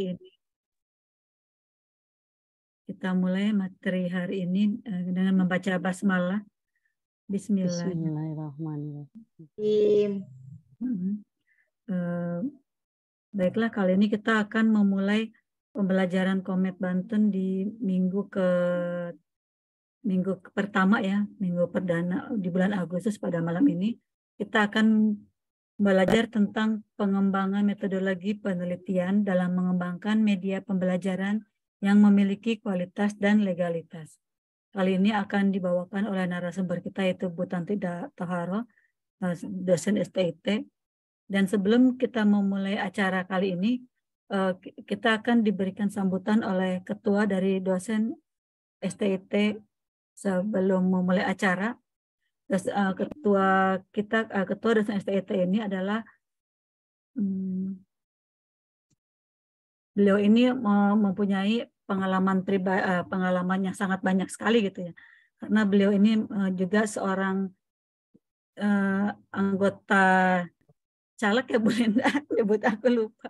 ini. Kita mulai materi hari ini eh, dengan membaca basmalah. Bismillah. Bismillahirrahmanirrahim. Hmm. Eh, baiklah, kali ini kita akan memulai pembelajaran Komet Banten di minggu ke minggu pertama ya, minggu perdana di bulan Agustus pada malam ini. Kita akan belajar tentang pengembangan metodologi penelitian dalam mengembangkan media pembelajaran yang memiliki kualitas dan legalitas. Kali ini akan dibawakan oleh narasumber kita yaitu Bu Tanti Taharo, eh, dosen STIT. Dan sebelum kita memulai acara kali ini, eh, kita akan diberikan sambutan oleh ketua dari dosen STIT sebelum memulai acara, uh, ketua kita uh, ketua dosen STIT ini adalah um, beliau ini mempunyai pengalaman priba, uh, eh, pengalaman yang sangat banyak sekali gitu ya karena beliau ini uh, juga seorang uh, anggota caleg ya boleh nyebut aku lupa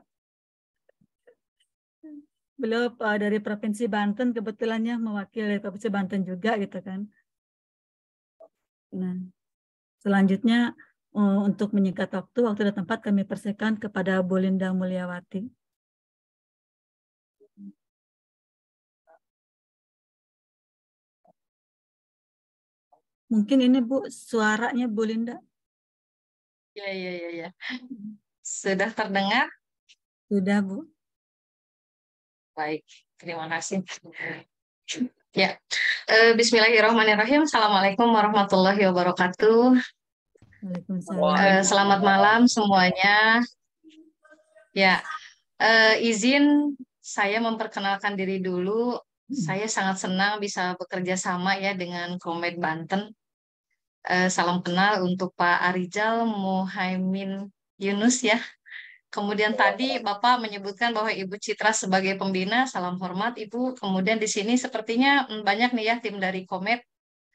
beliau dari provinsi Banten kebetulannya mewakili provinsi Banten juga gitu kan Nah, selanjutnya eh, untuk menyingkat waktu, waktu dan tempat kami persilakan kepada Bolinda Mulyawati. Mungkin ini Bu suaranya Bu Linda. Ya, ya, ya, ya. Hmm. Sudah terdengar? Sudah, Bu. Baik, terima kasih. Ya, uh, Bismillahirrahmanirrahim. Assalamualaikum warahmatullahi wabarakatuh. Uh, selamat malam semuanya. Ya, uh, izin saya memperkenalkan diri dulu. Saya sangat senang bisa bekerja sama ya dengan Komed Banten. Uh, salam kenal untuk Pak Arijal Muhaimin Yunus ya. Kemudian tadi Bapak menyebutkan bahwa Ibu Citra sebagai pembina, salam hormat Ibu. Kemudian di sini sepertinya hmm, banyak nih ya tim dari Komet.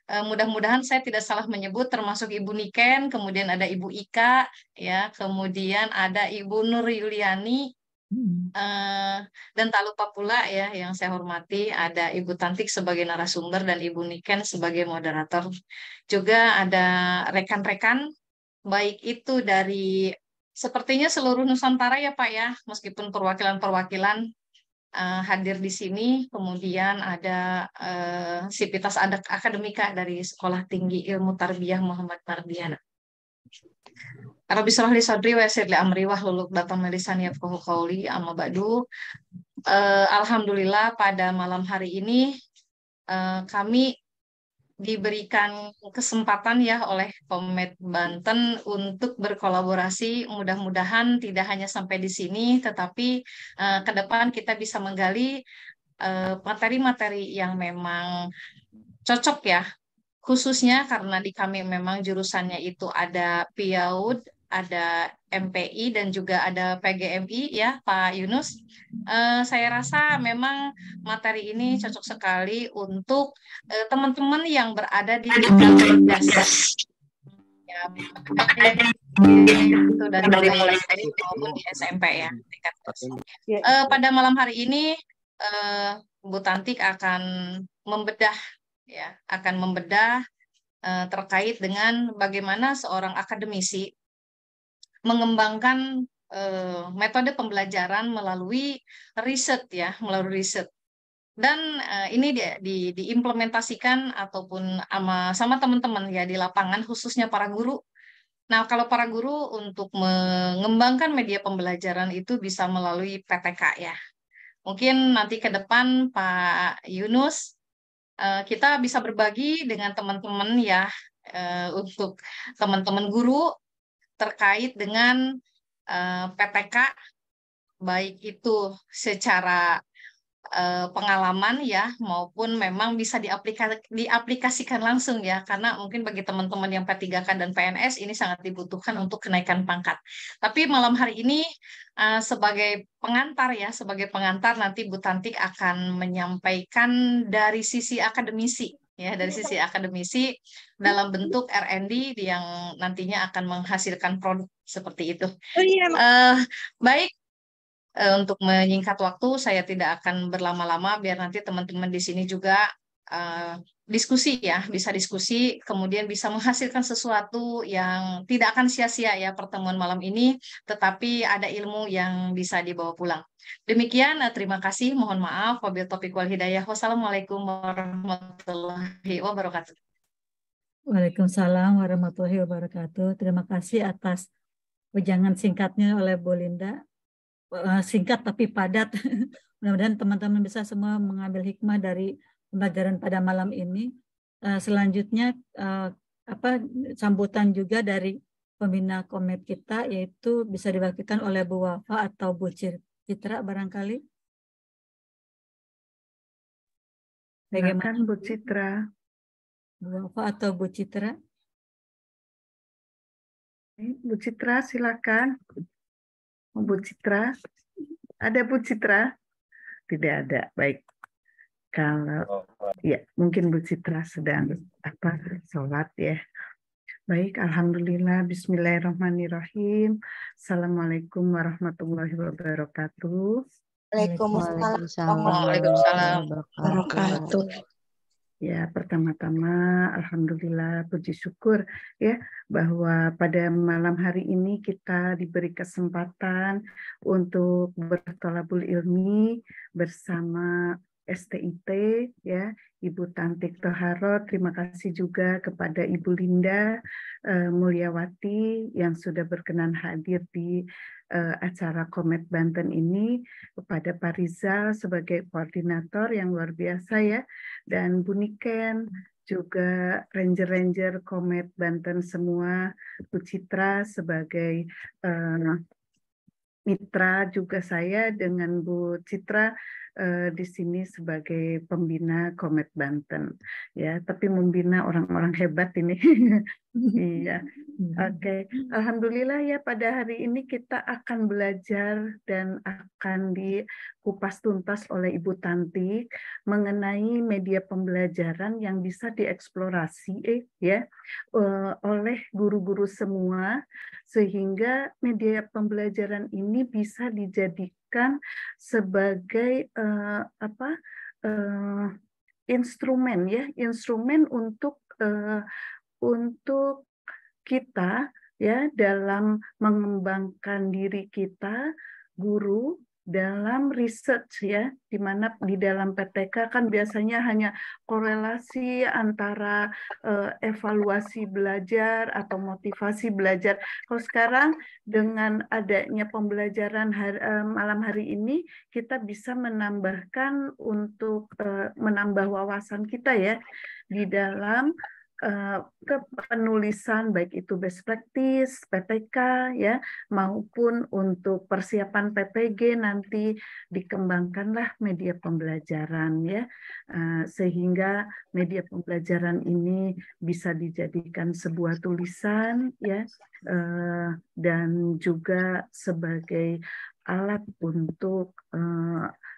Eh, mudah-mudahan saya tidak salah menyebut termasuk Ibu Niken, kemudian ada Ibu Ika, ya, kemudian ada Ibu Nur Yuliani, hmm. eh, dan tak lupa pula ya yang saya hormati ada Ibu Tantik sebagai narasumber dan Ibu Niken sebagai moderator. Juga ada rekan-rekan baik itu dari Sepertinya seluruh Nusantara ya Pak ya, meskipun perwakilan-perwakilan uh, hadir di sini, kemudian ada uh, eh, Sipitas Akademika dari Sekolah Tinggi Ilmu Tarbiyah Muhammad Mardiana. Rabbi surah li sadri wa yassir li amri wa hluluk datam lisan yafqahu qawli amma ba'du. Eh, Alhamdulillah pada malam hari ini kami diberikan kesempatan ya oleh Komet Banten untuk berkolaborasi. Mudah-mudahan tidak hanya sampai di sini, tetapi uh, ke depan kita bisa menggali eh, materi-materi uh, yang memang cocok ya. Khususnya karena di kami memang jurusannya itu ada PIAUD, ada MPI dan juga ada PGMI ya Pak Yunus. Eh, saya rasa memang materi ini cocok sekali untuk eh, teman-teman eh, yang berada di komunitas ya itu dari mulai SD maupun di SMP ya tingkat eh, pada malam hari ini eh, Bu Tantik akan membedah ya akan membedah terkait dengan bagaimana seorang akademisi mengembangkan eh, metode pembelajaran melalui riset ya, melalui riset. Dan eh, ini di, di, diimplementasikan ataupun sama sama teman-teman ya di lapangan khususnya para guru. Nah, kalau para guru untuk mengembangkan media pembelajaran itu bisa melalui PTK ya. Mungkin nanti ke depan Pak Yunus eh, kita bisa berbagi dengan teman-teman ya untuk teman-teman guru terkait dengan eh, PTK baik itu secara eh, pengalaman ya maupun memang bisa diaplikasi, diaplikasikan langsung ya karena mungkin bagi teman-teman yang P3K dan PNS ini sangat dibutuhkan untuk kenaikan pangkat. Tapi malam hari ini eh, sebagai pengantar ya sebagai pengantar nanti Bu Tantik akan menyampaikan dari sisi akademisi ya dari sisi akademisi dalam bentuk R&D yang nantinya akan menghasilkan produk seperti itu. Oh, iya. uh, baik uh, untuk menyingkat waktu saya tidak akan berlama-lama biar nanti teman-teman di sini juga uh, diskusi ya, bisa diskusi, kemudian bisa menghasilkan sesuatu yang tidak akan sia-sia ya pertemuan malam ini, tetapi ada ilmu yang bisa dibawa pulang. Demikian, eh, terima kasih, mohon maaf, wabil topik wal hidayah, wassalamualaikum warahmatullahi wabarakatuh. Waalaikumsalam warahmatullahi wabarakatuh. Terima kasih atas ujangan singkatnya oleh Bu Linda. Eh, singkat tapi padat. Mudah-mudahan teman-teman bisa semua mengambil hikmah dari pembelajaran pada malam ini. Eh, selanjutnya eh, apa sambutan juga dari pembina komet kita yaitu bisa diwakilkan oleh Bu Wafa atau Bu Citra barangkali. Bagaimana Bu Citra? Bu Wafa atau Bu Citra? Bu Citra silakan. Bu Citra. Ada Bu Citra? Tidak ada. Baik. Kalau oh, oh. ya mungkin Bu Citra sedang apa sholat ya. Baik, Alhamdulillah, Bismillahirrahmanirrahim. Assalamualaikum warahmatullahi wabarakatuh. Waalaikumsalam warahmatullahi wabarakatuh. Ya, pertama-tama alhamdulillah puji syukur ya bahwa pada malam hari ini kita diberi kesempatan untuk bertolabul ilmi bersama STIT ya Ibu Tantik Toharot terima kasih juga kepada Ibu Linda uh, Mulyawati yang sudah berkenan hadir di uh, acara Komet Banten ini kepada Pak Rizal sebagai koordinator yang luar biasa ya dan Bu Niken juga ranger-ranger Komet Banten semua Bu Citra sebagai uh, mitra juga saya dengan Bu Citra uh, di sini sebagai pembina Komet Banten ya tapi membina orang-orang hebat ini iya oke okay. alhamdulillah ya pada hari ini kita akan belajar dan akan dikupas tuntas oleh Ibu Tanti mengenai media pembelajaran yang bisa dieksplorasi ya, eh, ya uh, oleh guru-guru semua sehingga media pembelajaran ini bisa dijadikan dijadikan sebagai uh, apa uh, instrumen ya instrumen untuk uh, untuk kita ya dalam mengembangkan diri kita guru dalam research ya, di mana di dalam PTK kan biasanya hanya korelasi antara uh, evaluasi belajar atau motivasi belajar. Kalau sekarang dengan adanya pembelajaran hari, uh, eh, malam hari ini, kita bisa menambahkan untuk uh, menambah wawasan kita ya di dalam Eh, ke penulisan baik itu best practice, PPK ya maupun untuk persiapan PPG nanti dikembangkanlah media pembelajaran ya eh, sehingga media pembelajaran ini bisa dijadikan sebuah tulisan ya eh, dan juga sebagai alat untuk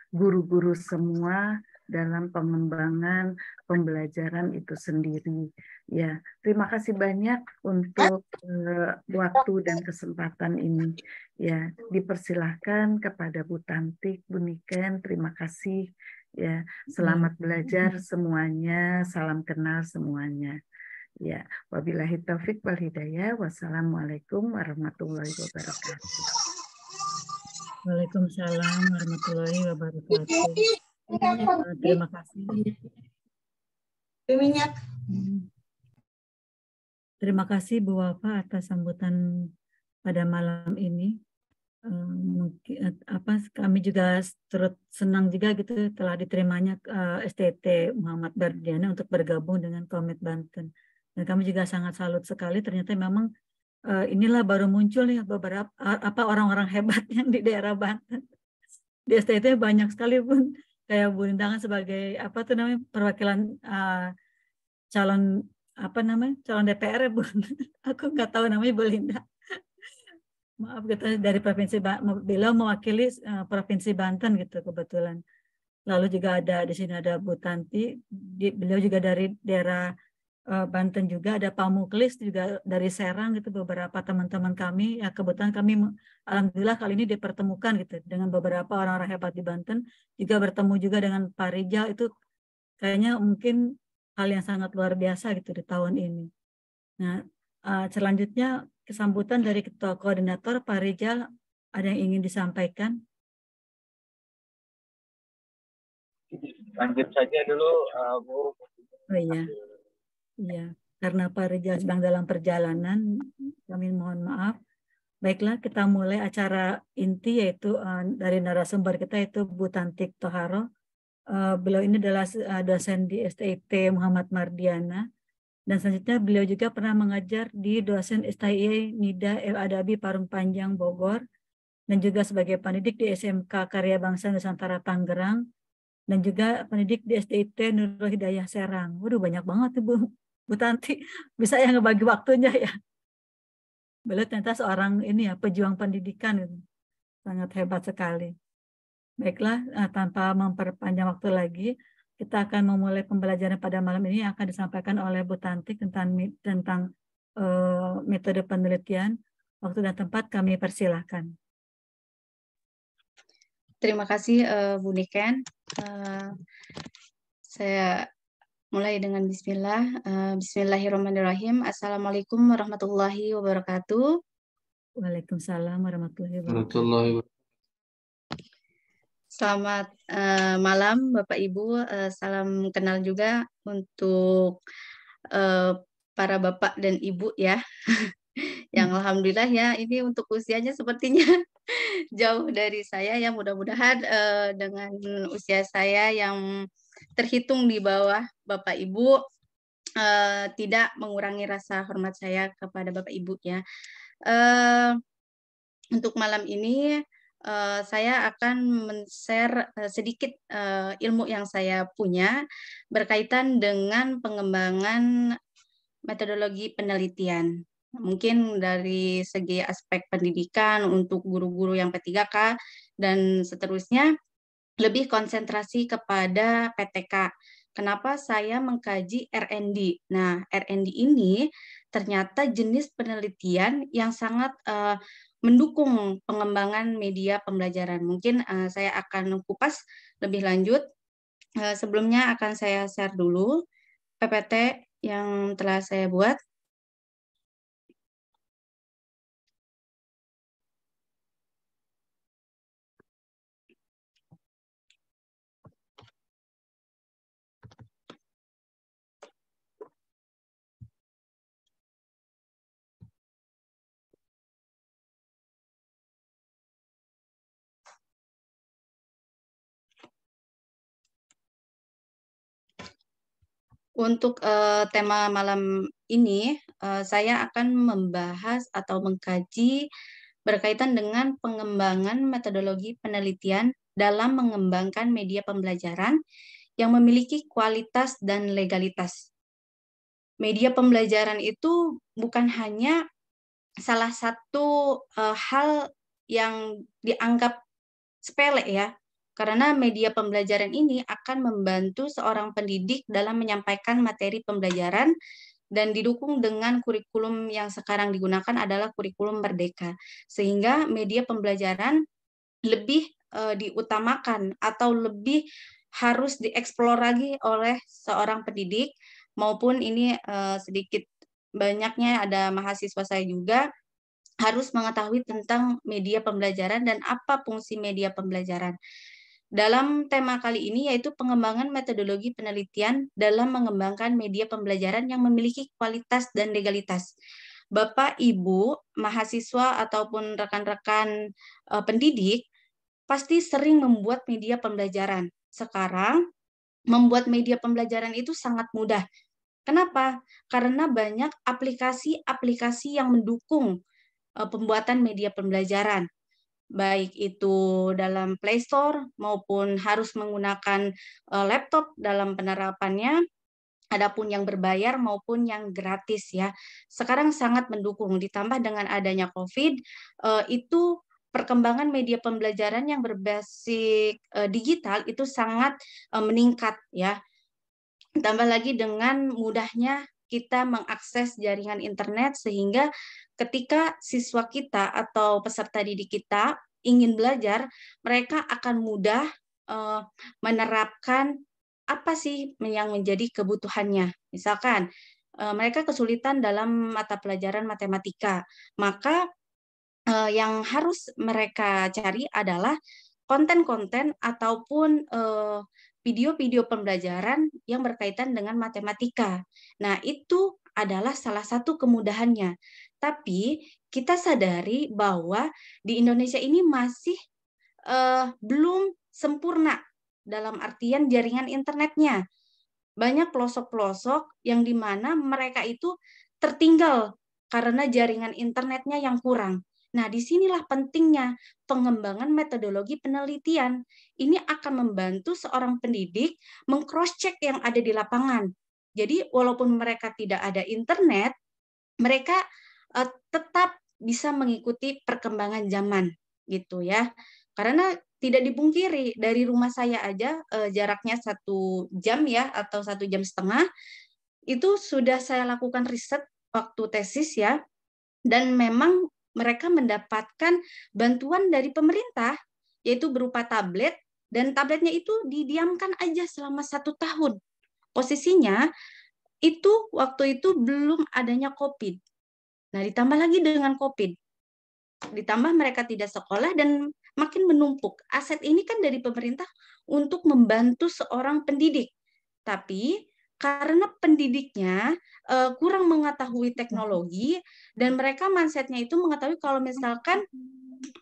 guru-guru semua dalam pengembangan pembelajaran itu sendiri. Ya, terima kasih banyak untuk uh, waktu dan kesempatan ini. Ya, dipersilahkan kepada Bu Tantik, Bu Niken, terima kasih. Ya, selamat belajar semuanya, salam kenal semuanya. Ya, wabillahi taufik wal hidayah. Wassalamualaikum warahmatullahi wabarakatuh. Waalaikumsalam warahmatullahi wabarakatuh. Terima kasih. Terima kasih hmm. Bu Wafa atas sambutan pada malam ini. Mungkin eh, apa kami juga turut senang juga gitu telah diterimanya eh, STT Muhammad Berdiana untuk bergabung dengan Komit Banten. Dan kami juga sangat salut sekali ternyata memang eh, inilah baru muncul ya beberapa apa orang-orang hebat yang di daerah Banten. Di STT banyak sekali pun kayak Bu Rintangan sebagai apa tuh namanya perwakilan uh, calon apa namanya calon DPR ya Bu aku nggak tahu namanya Bu Linda maaf gitu dari provinsi beliau mewakili uh, provinsi Banten gitu kebetulan lalu juga ada di sini ada Bu Tanti di, beliau juga dari daerah Eh, Banten juga ada Pamuklis juga dari Serang gitu beberapa teman-teman kami ya kebetulan kami alhamdulillah kali ini dipertemukan gitu dengan beberapa orang-orang hebat di Banten juga bertemu juga dengan Pak Rijal itu kayaknya mungkin hal yang sangat luar biasa gitu di tahun ini. Nah eh, selanjutnya kesambutan dari ketua koordinator Pak Rijal ada yang ingin disampaikan? Lanjut saja dulu uh, Bu. Oh iya. Iya, karena Pak sedang dalam perjalanan, kami mohon maaf. Baiklah, kita mulai acara inti yaitu uh, dari narasumber kita itu Bu Tantik Toharo. Uh, beliau ini adalah uh, dosen di STIT Muhammad Mardiana. Dan selanjutnya beliau juga pernah mengajar di dosen STI Nida El Adabi Parung Panjang Bogor dan juga sebagai pendidik di SMK Karya Bangsa Nusantara Tangerang dan juga pendidik di STIT Nurul Hidayah Serang. Waduh banyak banget tuh Bu Bu Tanti bisa ya ngebagi waktunya ya. Beliau ternyata seorang ini ya pejuang pendidikan gitu. sangat hebat sekali. Baiklah, eh, tanpa memperpanjang waktu lagi, kita akan memulai pembelajaran pada malam ini yang akan disampaikan oleh Bu Tanti tentang tentang uh, metode penelitian. Waktu dan tempat kami persilahkan. Terima kasih uh, Bu Niken. Uh, saya mulai dengan bismillah. Eh, bismillahirrahmanirrahim. Assalamualaikum warahmatullahi wabarakatuh. Waalaikumsalam warahmatullahi wabarakatuh. Selamat eh, malam Bapak Ibu. Eh, salam kenal juga untuk para bapak dan ibu ya. yang alhamdulillah ya ini untuk usianya sepertinya jauh dari saya ya mudah-mudahan dengan usia saya yang terhitung di bawah Bapak Ibu uh, tidak mengurangi rasa hormat saya kepada Bapak Ibu ya. Uh, untuk malam ini uh, saya akan men-share sedikit uh, ilmu yang saya punya berkaitan dengan pengembangan metodologi penelitian. Mungkin dari segi aspek pendidikan untuk guru-guru yang P3K dan seterusnya lebih konsentrasi kepada PTK. Kenapa saya mengkaji R&D? Nah, R&D ini ternyata jenis penelitian yang sangat uh, mendukung pengembangan media pembelajaran. Mungkin uh, saya akan kupas lebih lanjut. Uh, sebelumnya akan saya share dulu PPT yang telah saya buat. Untuk uh, tema malam ini, uh, saya akan membahas atau mengkaji berkaitan dengan pengembangan metodologi penelitian dalam mengembangkan media pembelajaran yang memiliki kualitas dan legalitas. Media pembelajaran itu bukan hanya salah satu uh, hal yang dianggap sepele ya karena media pembelajaran ini akan membantu seorang pendidik dalam menyampaikan materi pembelajaran dan didukung dengan kurikulum yang sekarang digunakan adalah kurikulum merdeka. Sehingga media pembelajaran lebih e, diutamakan atau lebih harus dieksplor lagi oleh seorang pendidik maupun ini eh, sedikit banyaknya ada mahasiswa saya juga harus mengetahui tentang media pembelajaran dan apa fungsi media pembelajaran dalam tema kali ini yaitu pengembangan metodologi penelitian dalam mengembangkan media pembelajaran yang memiliki kualitas dan legalitas. Bapak, Ibu, mahasiswa ataupun rekan-rekan e, pendidik pasti sering membuat media pembelajaran. Sekarang membuat media pembelajaran itu sangat mudah. Kenapa? Karena banyak aplikasi-aplikasi yang mendukung e, pembuatan media pembelajaran baik itu dalam Play Store maupun harus menggunakan eh, laptop dalam penerapannya. Adapun yang berbayar maupun yang gratis ya. Sekarang sangat mendukung ditambah dengan adanya Covid eh, itu perkembangan media pembelajaran yang berbasis eh, digital itu sangat meningkat ya. Tambah lagi dengan mudahnya kita mengakses jaringan internet sehingga ketika siswa kita atau peserta didik kita ingin belajar, mereka akan mudah uh, menerapkan apa sih yang menjadi kebutuhannya. Misalkan uh, mereka kesulitan dalam mata pelajaran matematika, maka uh, yang harus mereka cari adalah konten-konten ataupun video-video pembelajaran yang berkaitan dengan matematika. Nah, itu adalah salah satu kemudahannya. Tapi kita sadari bahwa di Indonesia ini masih eh, belum sempurna dalam artian jaringan internetnya. Banyak pelosok-pelosok yang dimana mereka itu tertinggal karena jaringan internetnya yang kurang. Nah, disinilah pentingnya pengembangan metodologi penelitian. Ini akan membantu seorang pendidik mengcrosscheck yang ada di lapangan. Jadi, walaupun mereka tidak ada internet, mereka eh, tetap bisa mengikuti perkembangan zaman gitu ya. Karena tidak dipungkiri dari rumah saya aja eh, jaraknya satu jam ya atau satu jam setengah itu sudah saya lakukan riset waktu tesis ya dan memang mereka mendapatkan bantuan dari pemerintah, yaitu berupa tablet, dan tabletnya itu didiamkan aja selama satu tahun. Posisinya itu waktu itu belum adanya COVID. Nah, ditambah lagi dengan COVID. Ditambah mereka tidak sekolah dan makin menumpuk. Aset ini kan dari pemerintah untuk membantu seorang pendidik. Tapi karena pendidiknya uh, kurang mengetahui teknologi dan mereka mindsetnya itu mengetahui kalau misalkan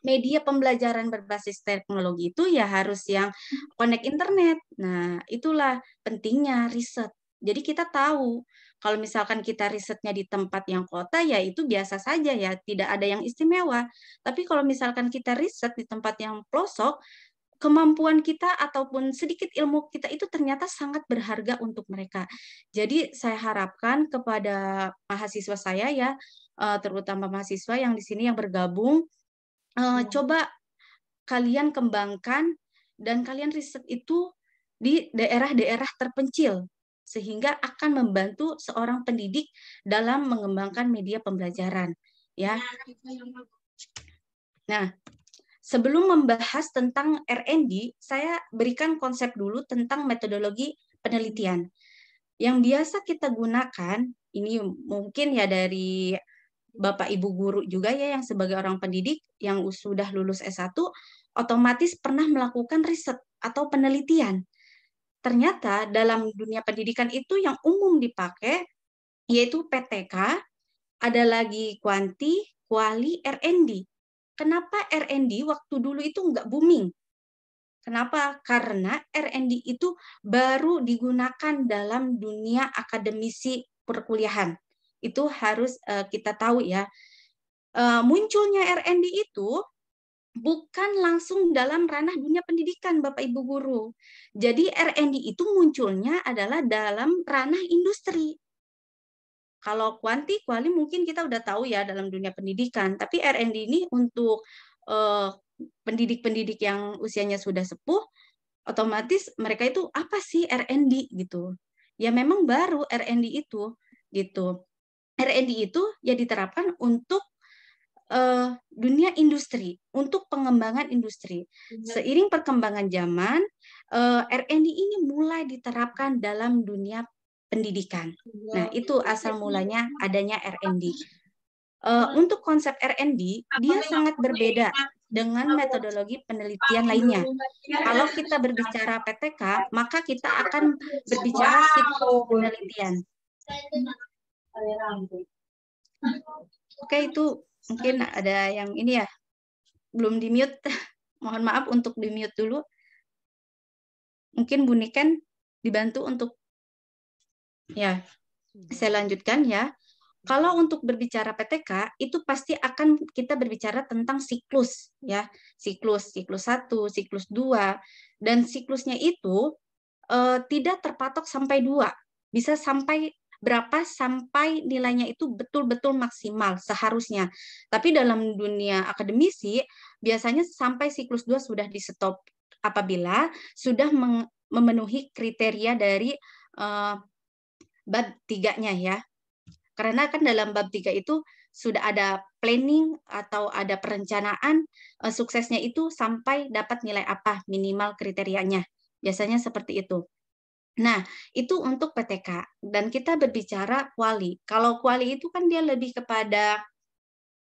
media pembelajaran berbasis teknologi itu ya harus yang connect internet. Nah, itulah pentingnya riset. Jadi kita tahu kalau misalkan kita risetnya di tempat yang kota ya itu biasa saja ya, tidak ada yang istimewa. Tapi kalau misalkan kita riset di tempat yang pelosok, kemampuan kita ataupun sedikit ilmu kita itu ternyata sangat berharga untuk mereka. Jadi saya harapkan kepada mahasiswa saya ya, eh, terutama mahasiswa yang di sini yang bergabung, eh, iya. coba kalian kembangkan dan kalian riset itu di daerah-daerah terpencil sehingga akan membantu seorang pendidik dalam mengembangkan media pembelajaran ya. Iya, gitu ya nah, Sebelum membahas tentang R&D, saya berikan konsep dulu tentang metodologi penelitian. Yang biasa kita gunakan, ini mungkin ya dari Bapak Ibu guru juga ya yang sebagai orang pendidik yang sudah lulus S1 otomatis pernah melakukan riset atau penelitian. Ternyata dalam dunia pendidikan itu yang umum dipakai yaitu PTK, ada lagi kuanti, kuali, R&D. Kenapa R&D waktu dulu itu nggak booming? Kenapa? Karena R&D itu baru digunakan dalam dunia akademisi perkuliahan. Itu harus eh, kita tahu ya. Eh, munculnya R&D itu bukan langsung dalam ranah dunia pendidikan Bapak Ibu guru. Jadi R&D itu munculnya adalah dalam ranah industri. Kalau kuanti, kuali mungkin kita udah tahu ya dalam dunia pendidikan, tapi R&D ini untuk eh, pendidik-pendidik yang usianya sudah sepuh, otomatis mereka itu apa sih R&D gitu. Ya memang baru R&D itu gitu. R&D itu ya diterapkan untuk uh, dunia industri, untuk pengembangan industri. Seiring perkembangan zaman, uh, eh, R&D ini mulai diterapkan dalam dunia pendidikan. Iya, nah, itu iya, iya, asal mulanya adanya RND. Uh, eh, untuk konsep RND, dia sangat berbeda dengan metodologi penelitian lainnya. Kalau kita berbicara PTK, maka kita akan berbicara siklus penelitian. Oke, itu mungkin ada yang ini ya, belum di-mute. Mohon maaf untuk di-mute dulu. Mungkin Buniken dibantu untuk Ya, hmm. saya lanjutkan ya. Kalau untuk berbicara PTK itu pasti akan kita berbicara tentang siklus ya, siklus siklus 1, siklus dua, dan siklusnya itu eh, tidak terpatok sampai dua, bisa sampai berapa sampai nilainya itu betul-betul maksimal seharusnya. Tapi dalam dunia akademisi biasanya sampai siklus dua sudah di stop apabila sudah memenuhi kriteria dari uh, bab tiganya ya. Karena kan dalam bab tiga itu sudah ada planning atau ada perencanaan eh, suksesnya itu sampai dapat nilai apa minimal kriterianya. Biasanya seperti itu. Nah, itu untuk PTK. Dan kita berbicara kuali. Kalau kuali itu kan dia lebih kepada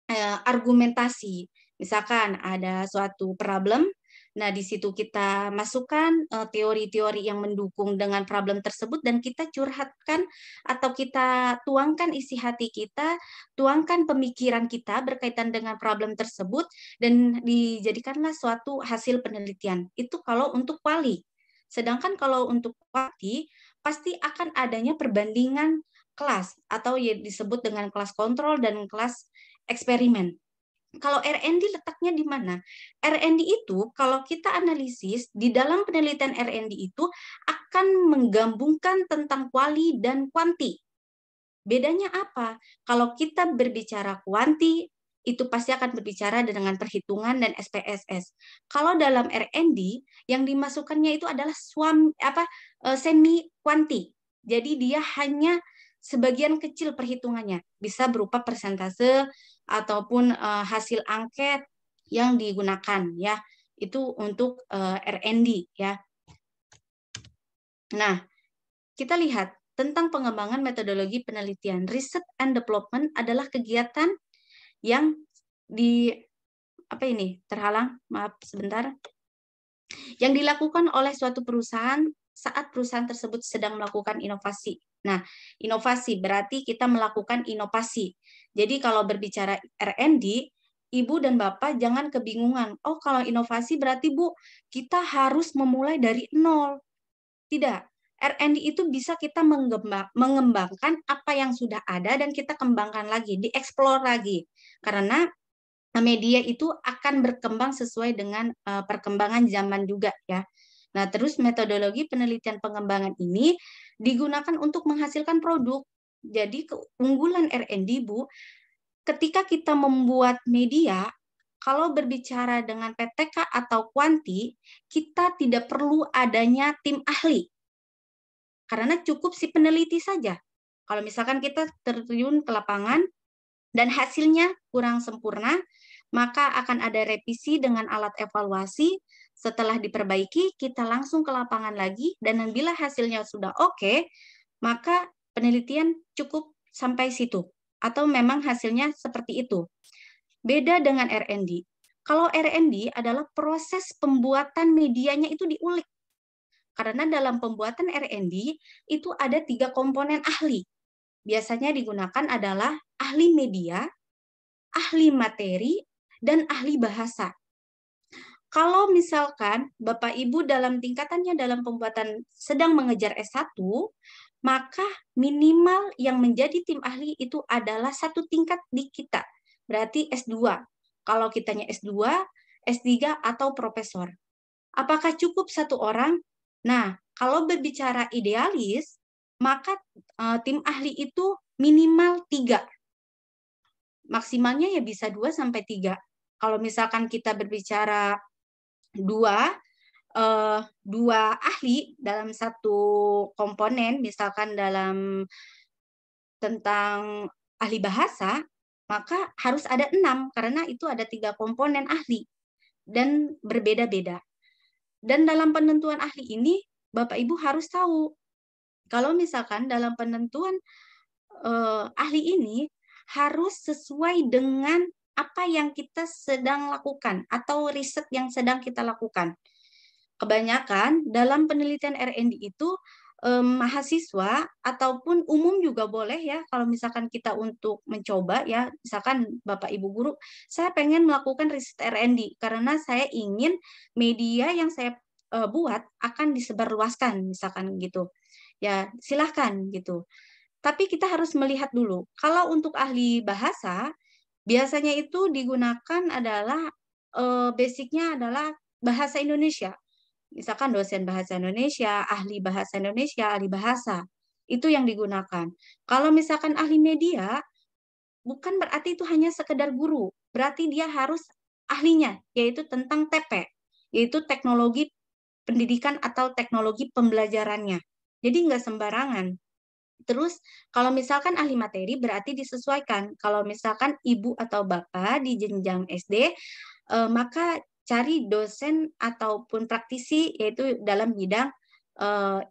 eh, argumentasi. Misalkan ada suatu problem, Nah, di situ kita masukkan eh, teori-teori yang mendukung dengan problem tersebut dan kita curhatkan atau kita tuangkan isi hati kita, tuangkan pemikiran kita berkaitan dengan problem tersebut dan dijadikanlah suatu hasil penelitian. Itu kalau untuk wali. Sedangkan kalau untuk wali, pasti akan adanya perbandingan kelas atau ya disebut dengan kelas kontrol dan kelas eksperimen. Kalau R&D letaknya di mana? R&D itu kalau kita analisis di dalam penelitian R&D itu akan menggabungkan tentang kuali dan kuanti. Bedanya apa? Kalau kita berbicara kuanti itu pasti akan berbicara dengan perhitungan dan SPSS. Kalau dalam R&D yang dimasukkannya itu adalah swam apa e, semi kuanti. Jadi dia hanya sebagian kecil perhitungannya bisa berupa persentase ataupun uh, hasil angket yang digunakan ya itu untuk uh, eh, R&D ya. Nah, kita lihat tentang pengembangan metodologi penelitian. riset and development adalah kegiatan yang di apa ini? Terhalang, maaf sebentar. Yang dilakukan oleh suatu perusahaan saat perusahaan tersebut sedang melakukan inovasi. Nah, inovasi berarti kita melakukan inovasi. Jadi kalau berbicara R&D, Ibu dan Bapak jangan kebingungan. Oh, kalau inovasi berarti Bu, kita harus memulai dari nol. Tidak. R&D itu bisa kita mengembangkan apa yang sudah ada dan kita kembangkan lagi, dieksplor lagi. Karena eh, media itu akan berkembang sesuai dengan eh, perkembangan zaman juga ya. Nah, terus metodologi penelitian pengembangan ini digunakan untuk menghasilkan produk jadi keunggulan R&D Bu, ketika kita membuat media, kalau berbicara dengan PTK atau kuanti, kita tidak perlu adanya tim ahli. Karena cukup si peneliti saja. Kalau misalkan kita terjun ke lapangan dan hasilnya kurang sempurna, maka akan ada revisi dengan alat evaluasi. Setelah diperbaiki, kita langsung ke lapangan lagi dan bila hasilnya sudah oke, okay, maka penelitian cukup sampai situ atau memang hasilnya seperti itu. Beda dengan R&D. Kalau R&D adalah proses pembuatan medianya itu diulik. Karena dalam pembuatan R&D itu ada tiga komponen ahli. Biasanya digunakan adalah ahli media, ahli materi, dan ahli bahasa. Kalau misalkan Bapak Ibu dalam tingkatannya dalam pembuatan sedang mengejar S1, maka minimal yang menjadi tim ahli itu adalah satu tingkat di kita. Berarti S2. Kalau kitanya S2, S3 atau profesor. Apakah cukup satu orang? Nah, kalau berbicara idealis, maka eh, tim ahli itu minimal tiga. Maksimalnya ya bisa dua sampai tiga. Kalau misalkan kita berbicara dua, uh, dua ahli dalam satu komponen, misalkan dalam tentang ahli bahasa, maka harus ada enam karena itu ada tiga komponen ahli dan berbeda-beda. Dan dalam penentuan ahli ini, Bapak Ibu harus tahu kalau misalkan dalam penentuan uh, ahli ini harus sesuai dengan apa yang kita sedang lakukan atau riset yang sedang kita lakukan kebanyakan dalam penelitian R&D itu um, mahasiswa ataupun umum juga boleh ya kalau misalkan kita untuk mencoba ya misalkan Bapak Ibu guru saya pengen melakukan riset R&D karena saya ingin media yang saya uh, buat akan disebarluaskan misalkan gitu. Ya, silahkan gitu. Tapi kita harus melihat dulu. Kalau untuk ahli bahasa biasanya itu digunakan adalah uh, basicnya adalah bahasa Indonesia misalkan dosen bahasa Indonesia, ahli bahasa Indonesia, ahli bahasa, itu yang digunakan. Kalau misalkan ahli media, bukan berarti itu hanya sekedar guru, berarti dia harus ahlinya, yaitu tentang TP, yaitu teknologi pendidikan atau teknologi pembelajarannya. Jadi nggak sembarangan. Terus kalau misalkan ahli materi berarti disesuaikan. Kalau misalkan ibu atau bapak di jenjang SD, eh, maka cari dosen ataupun praktisi yaitu dalam bidang uh,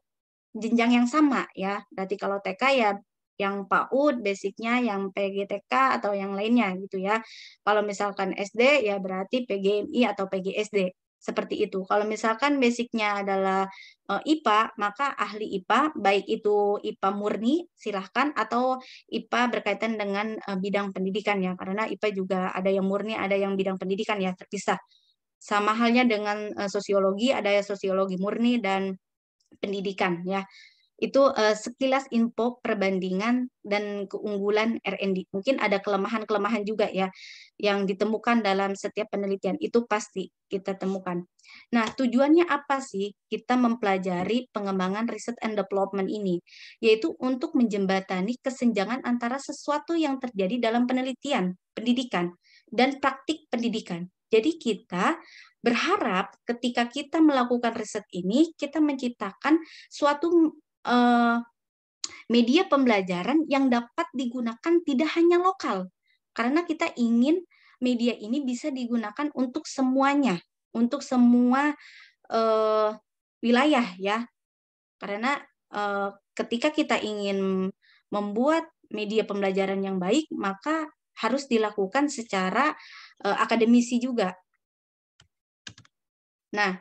jenjang yang sama ya. Berarti kalau TK ya yang PAUD basicnya, yang PGTK atau yang lainnya gitu ya. Kalau misalkan SD ya berarti PGMI atau PGSD seperti itu. Kalau misalkan basicnya adalah uh, eh, IPA, maka ahli IPA, baik itu IPA murni, silahkan, atau IPA berkaitan dengan uh, bidang pendidikan ya, karena IPA juga ada yang murni, ada yang bidang pendidikan ya, terpisah. Sama halnya dengan uh, sosiologi, ada ya sosiologi murni dan pendidikan ya. Itu uh, sekilas info perbandingan dan keunggulan RND Mungkin ada kelemahan-kelemahan juga ya yang ditemukan dalam setiap penelitian. Itu pasti kita temukan. Nah, tujuannya apa sih kita mempelajari pengembangan riset and development ini? Yaitu untuk menjembatani kesenjangan antara sesuatu yang terjadi dalam penelitian, pendidikan, dan praktik pendidikan. Jadi kita berharap ketika kita melakukan riset ini kita menciptakan suatu uh, media pembelajaran yang dapat digunakan tidak hanya lokal karena kita ingin media ini bisa digunakan untuk semuanya, untuk semua uh, wilayah ya. Karena uh, ketika kita ingin membuat media pembelajaran yang baik, maka harus dilakukan secara uh, akademisi juga. Nah,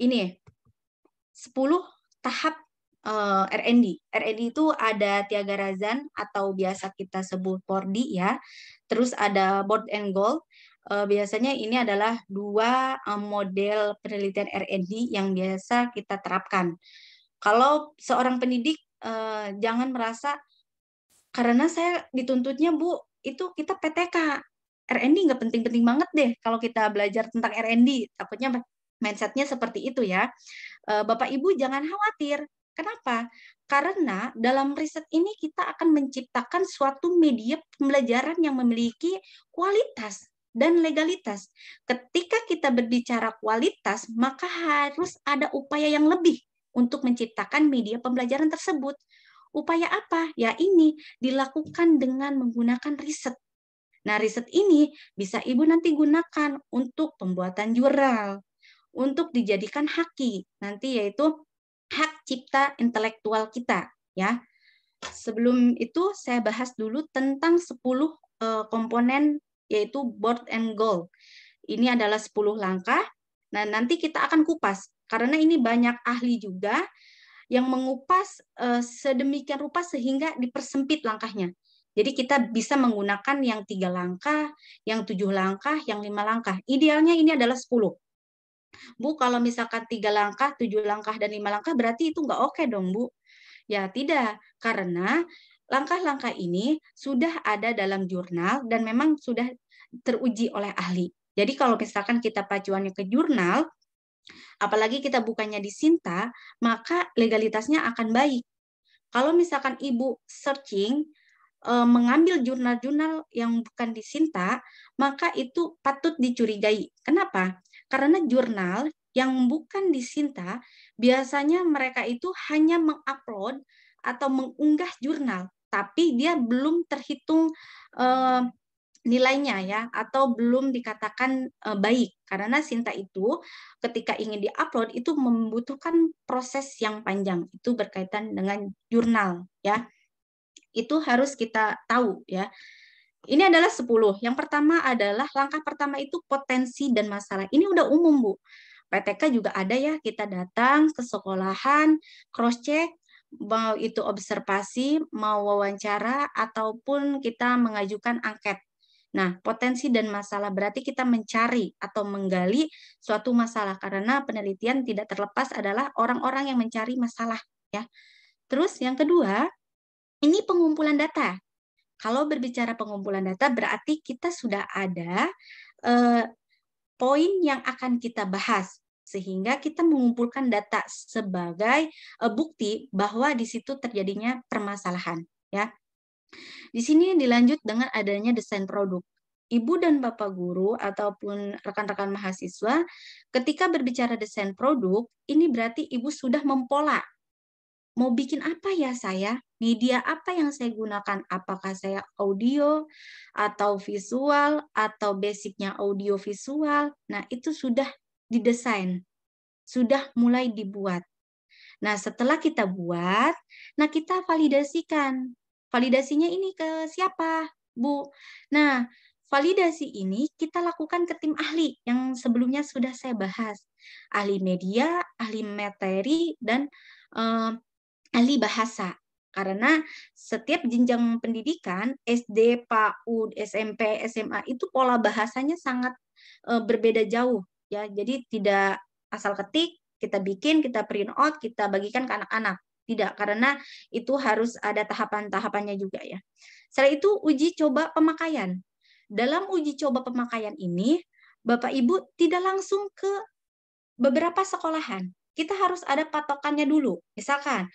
ini 10 tahap uh, eh, R&D R&D itu ada Tiaga Razan atau biasa kita sebut Pordi ya. Terus ada Board and Goal. Uh, eh, biasanya ini adalah dua uh, model penelitian R&D yang biasa kita terapkan. Kalau seorang pendidik uh, jangan merasa karena saya dituntutnya Bu itu kita PTK R&D nggak penting-penting banget deh kalau kita belajar tentang R&D. Takutnya mindsetnya seperti itu ya. Eh, Bapak Ibu jangan khawatir. Kenapa? Karena dalam riset ini kita akan menciptakan suatu media pembelajaran yang memiliki kualitas dan legalitas. Ketika kita berbicara kualitas, maka harus ada upaya yang lebih untuk menciptakan media pembelajaran tersebut. Upaya apa? Ya ini dilakukan dengan menggunakan riset Nah, riset ini bisa Ibu nanti gunakan untuk pembuatan jurnal, untuk dijadikan haki nanti yaitu hak cipta intelektual kita, ya. Sebelum itu saya bahas dulu tentang 10 eh, komponen yaitu board and goal. Ini adalah 10 langkah. Nah, nanti kita akan kupas karena ini banyak ahli juga yang mengupas eh, sedemikian rupa sehingga dipersempit langkahnya. Jadi kita bisa menggunakan yang tiga langkah, yang tujuh langkah, yang lima langkah. Idealnya ini adalah sepuluh. Bu, kalau misalkan tiga langkah, tujuh langkah, dan lima langkah, berarti itu nggak oke dong, Bu. Ya, tidak. Karena langkah-langkah ini sudah ada dalam jurnal dan memang sudah teruji oleh ahli. Jadi kalau misalkan kita pacuannya ke jurnal, apalagi kita bukannya di Sinta, maka legalitasnya akan baik. Kalau misalkan ibu searching Eh, mengambil jurnal-jurnal yang bukan disinta, maka itu patut dicurigai. Kenapa? Karena jurnal yang bukan disinta biasanya mereka itu hanya mengupload atau mengunggah jurnal, tapi dia belum terhitung eh, nilainya ya atau belum dikatakan eh, baik karena sinta itu ketika ingin diupload itu membutuhkan proses yang panjang itu berkaitan dengan jurnal ya itu harus kita tahu ya. Ini adalah 10. Yang pertama adalah langkah pertama itu potensi dan masalah. Ini udah umum, Bu. PTK juga ada ya, kita datang ke sekolahan, cross check mau itu observasi, mau wawancara ataupun kita mengajukan angket. Nah, potensi dan masalah berarti kita mencari atau menggali suatu masalah karena penelitian tidak terlepas adalah orang-orang yang mencari masalah ya. Terus yang kedua, ini pengumpulan data. Kalau berbicara pengumpulan data, berarti kita sudah ada eh, poin yang akan kita bahas, sehingga kita mengumpulkan data sebagai eh, bukti bahwa di situ terjadinya permasalahan. Ya, di sini dilanjut dengan adanya desain produk ibu dan bapak guru ataupun rekan-rekan mahasiswa ketika berbicara desain produk ini berarti ibu sudah mempola mau bikin apa ya saya? Media apa yang saya gunakan? Apakah saya audio atau visual atau basicnya audio visual? Nah, itu sudah didesain. Sudah mulai dibuat. Nah, setelah kita buat, nah kita validasikan. Validasinya ini ke siapa? Bu. Nah, validasi ini kita lakukan ke tim ahli yang sebelumnya sudah saya bahas. Ahli media, ahli materi, dan eh, ahli bahasa karena setiap jenjang pendidikan SD, PAUD, SMP, SMA itu pola bahasanya sangat e, berbeda jauh ya. Jadi tidak asal ketik, kita bikin, kita print out, kita bagikan ke anak-anak. Tidak, karena itu harus ada tahapan-tahapannya juga ya. Setelah itu uji coba pemakaian. Dalam uji coba pemakaian ini, Bapak Ibu tidak langsung ke beberapa sekolahan. Kita harus ada patokannya dulu. Misalkan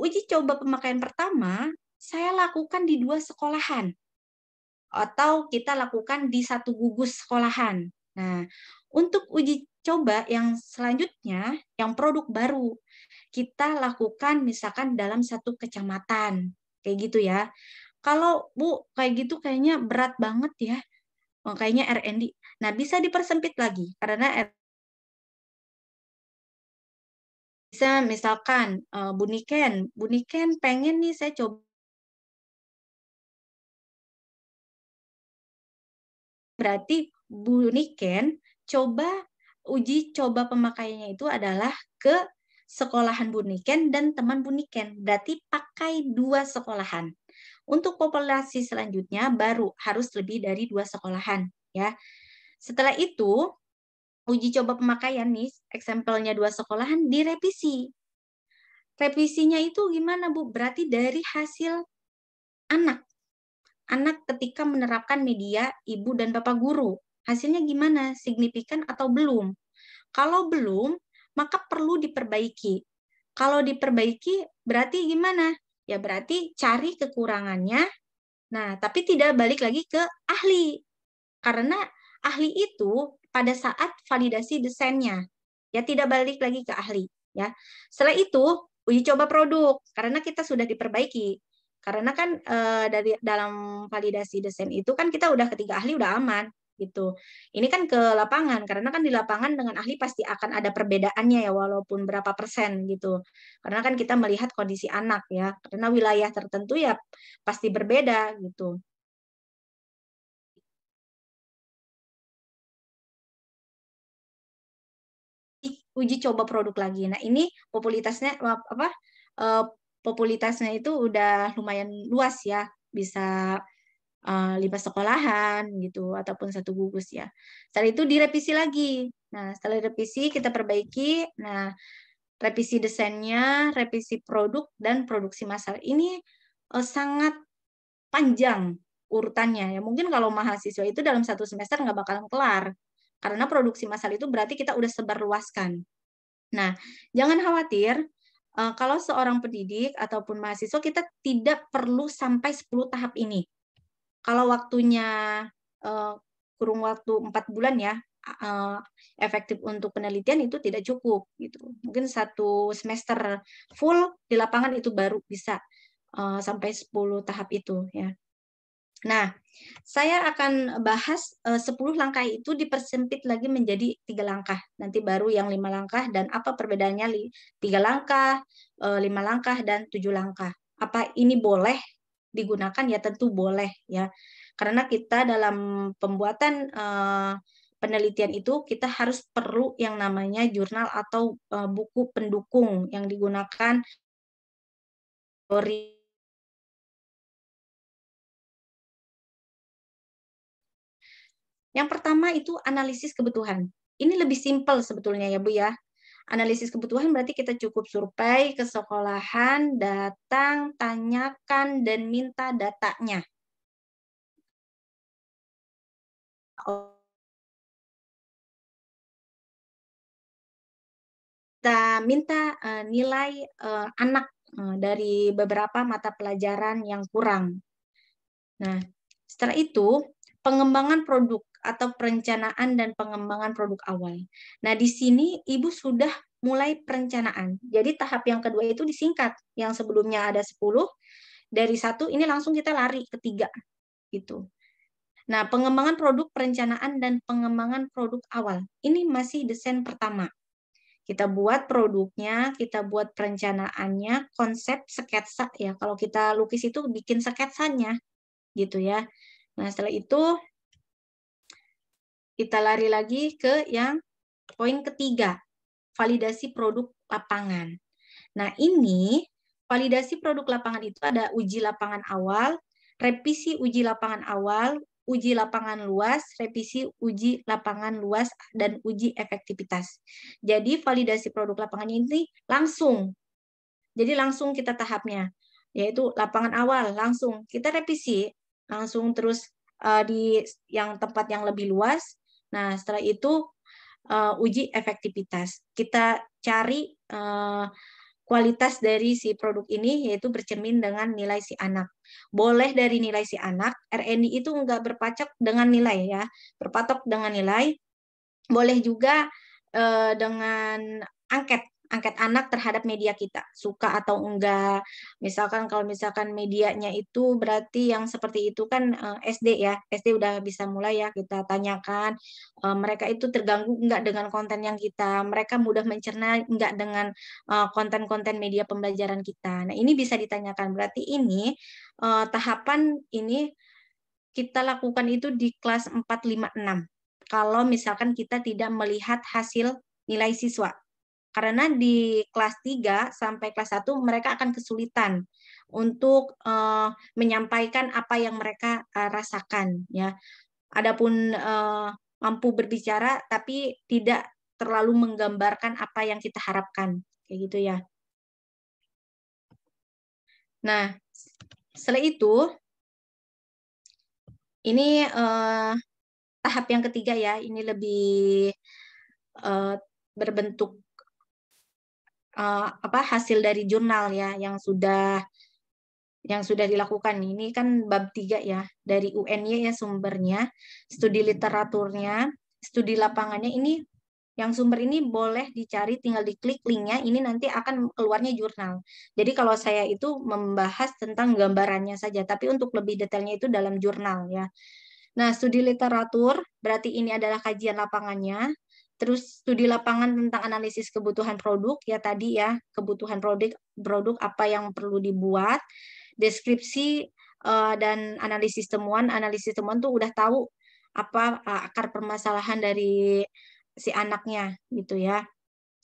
uji coba pemakaian pertama saya lakukan di dua sekolahan atau kita lakukan di satu gugus sekolahan. Nah, untuk uji coba yang selanjutnya, yang produk baru, kita lakukan misalkan dalam satu kecamatan. Kayak gitu ya. Kalau Bu, kayak gitu kayaknya berat banget ya. Oh, kayaknya R&D. Nah, bisa dipersempit lagi karena bisa misalkan uh, eh, Buniken, Buniken pengen nih saya coba berarti Buniken coba uji coba pemakaiannya itu adalah ke sekolahan Buniken dan teman Buniken. Berarti pakai dua sekolahan. Untuk populasi selanjutnya baru harus lebih dari dua sekolahan ya. Setelah itu uji coba pemakaian nih, eksempelnya dua sekolahan direvisi. Revisinya itu gimana Bu? Berarti dari hasil anak. Anak ketika menerapkan media ibu dan bapak guru. Hasilnya gimana? Signifikan atau belum? Kalau belum, maka perlu diperbaiki. Kalau diperbaiki, berarti gimana? Ya berarti cari kekurangannya. Nah, tapi tidak balik lagi ke ahli. Karena ahli itu pada saat validasi desainnya. Ya tidak balik lagi ke ahli, ya. Setelah itu uji coba produk karena kita sudah diperbaiki. Karena kan e, dari dalam validasi desain itu kan kita udah ketiga ahli udah aman gitu. Ini kan ke lapangan karena kan di lapangan dengan ahli pasti akan ada perbedaannya ya walaupun berapa persen gitu. Karena kan kita melihat kondisi anak ya. Karena wilayah tertentu ya pasti berbeda gitu. uji coba produk lagi. Nah, ini populitasnya apa? Uh, populitasnya itu udah lumayan luas ya, bisa eh, lima sekolahan gitu ataupun satu gugus ya. Setelah itu direvisi lagi. Nah, setelah revisi kita perbaiki. Nah, revisi desainnya, revisi produk dan produksi massal ini eh, sangat panjang urutannya ya mungkin kalau mahasiswa itu dalam satu semester nggak bakalan kelar karena produksi massal itu berarti kita udah sebarluaskan. Nah, jangan khawatir eh, kalau seorang pendidik ataupun mahasiswa kita tidak perlu sampai 10 tahap ini. Kalau waktunya eh, kurung waktu 4 bulan ya, eh, efektif untuk penelitian itu tidak cukup gitu. Mungkin satu semester full di lapangan itu baru bisa sampai 10 tahap itu ya. Nah, saya akan bahas eh, sepuluh 10 langkah itu dipersempit lagi menjadi tiga langkah. Nanti baru yang lima langkah dan apa perbedaannya tiga langkah, eh, lima langkah dan tujuh langkah. Apa ini boleh digunakan ya tentu boleh ya karena kita dalam pembuatan eh, penelitian itu kita harus perlu yang namanya jurnal atau buku pendukung yang digunakan Yang pertama itu analisis kebutuhan. Ini lebih simpel sebetulnya ya Bu ya. Analisis kebutuhan berarti kita cukup survei ke sekolahan, datang, tanyakan, dan minta datanya. Kita minta eh, nilai eh, anak eh, dari beberapa mata pelajaran yang kurang. Nah, setelah itu pengembangan produk atau perencanaan dan pengembangan produk awal. Nah, di sini Ibu sudah mulai perencanaan. Jadi tahap yang kedua itu disingkat. Yang sebelumnya ada 10, dari satu ini langsung kita lari ke tiga. Gitu. Nah, pengembangan produk perencanaan dan pengembangan produk awal. Ini masih desain pertama. Kita buat produknya, kita buat perencanaannya, konsep sketsa ya. Kalau kita lukis itu bikin sketsanya gitu ya. Nah, setelah itu kita lari lagi ke yang poin ketiga, validasi produk lapangan. Nah, ini validasi produk lapangan itu ada uji lapangan awal, revisi uji lapangan awal, uji lapangan luas, revisi uji lapangan luas, dan uji efektivitas. Jadi validasi produk lapangan ini langsung. Jadi langsung kita tahapnya, yaitu lapangan awal langsung kita revisi, langsung terus eh, di yang tempat yang lebih luas, Nah, setelah itu uh, uji efektivitas. Kita cari uh, kualitas dari si produk ini yaitu bercermin dengan nilai si anak. Boleh dari nilai si anak, RND itu enggak berpacak dengan nilai ya, berpatok dengan nilai. Boleh juga uh, dengan angket angket anak terhadap media kita, suka atau enggak. Misalkan kalau misalkan medianya itu berarti yang seperti itu kan eh, SD ya, SD udah bisa mulai ya kita tanyakan eh, mereka itu terganggu enggak dengan konten yang kita, mereka mudah mencerna enggak dengan eh, konten-konten media pembelajaran kita. Nah, ini bisa ditanyakan. Berarti ini tahapan ini kita lakukan itu di kelas 4 5 6. Kalau misalkan kita tidak melihat hasil nilai siswa karena di kelas 3 sampai kelas 1 mereka akan kesulitan untuk uh, menyampaikan apa yang mereka uh, rasakan ya. Adapun uh, mampu berbicara tapi tidak terlalu menggambarkan apa yang kita harapkan kayak gitu ya. Nah, setelah itu ini uh, tahap yang ketiga ya, ini lebih uh, berbentuk uh, apa hasil dari jurnal ya yang sudah yang sudah dilakukan ini kan bab tiga ya dari UNY ya sumbernya studi literaturnya studi lapangannya ini yang sumber ini boleh dicari tinggal diklik linknya ini nanti akan keluarnya jurnal jadi kalau saya itu membahas tentang gambarannya saja tapi untuk lebih detailnya itu dalam jurnal ya nah studi literatur berarti ini adalah kajian lapangannya Terus studi lapangan tentang analisis kebutuhan produk ya tadi ya, kebutuhan produk produk apa yang perlu dibuat, deskripsi uh, dan analisis temuan. Analisis temuan tuh udah tahu apa uh, akar permasalahan dari si anaknya gitu ya.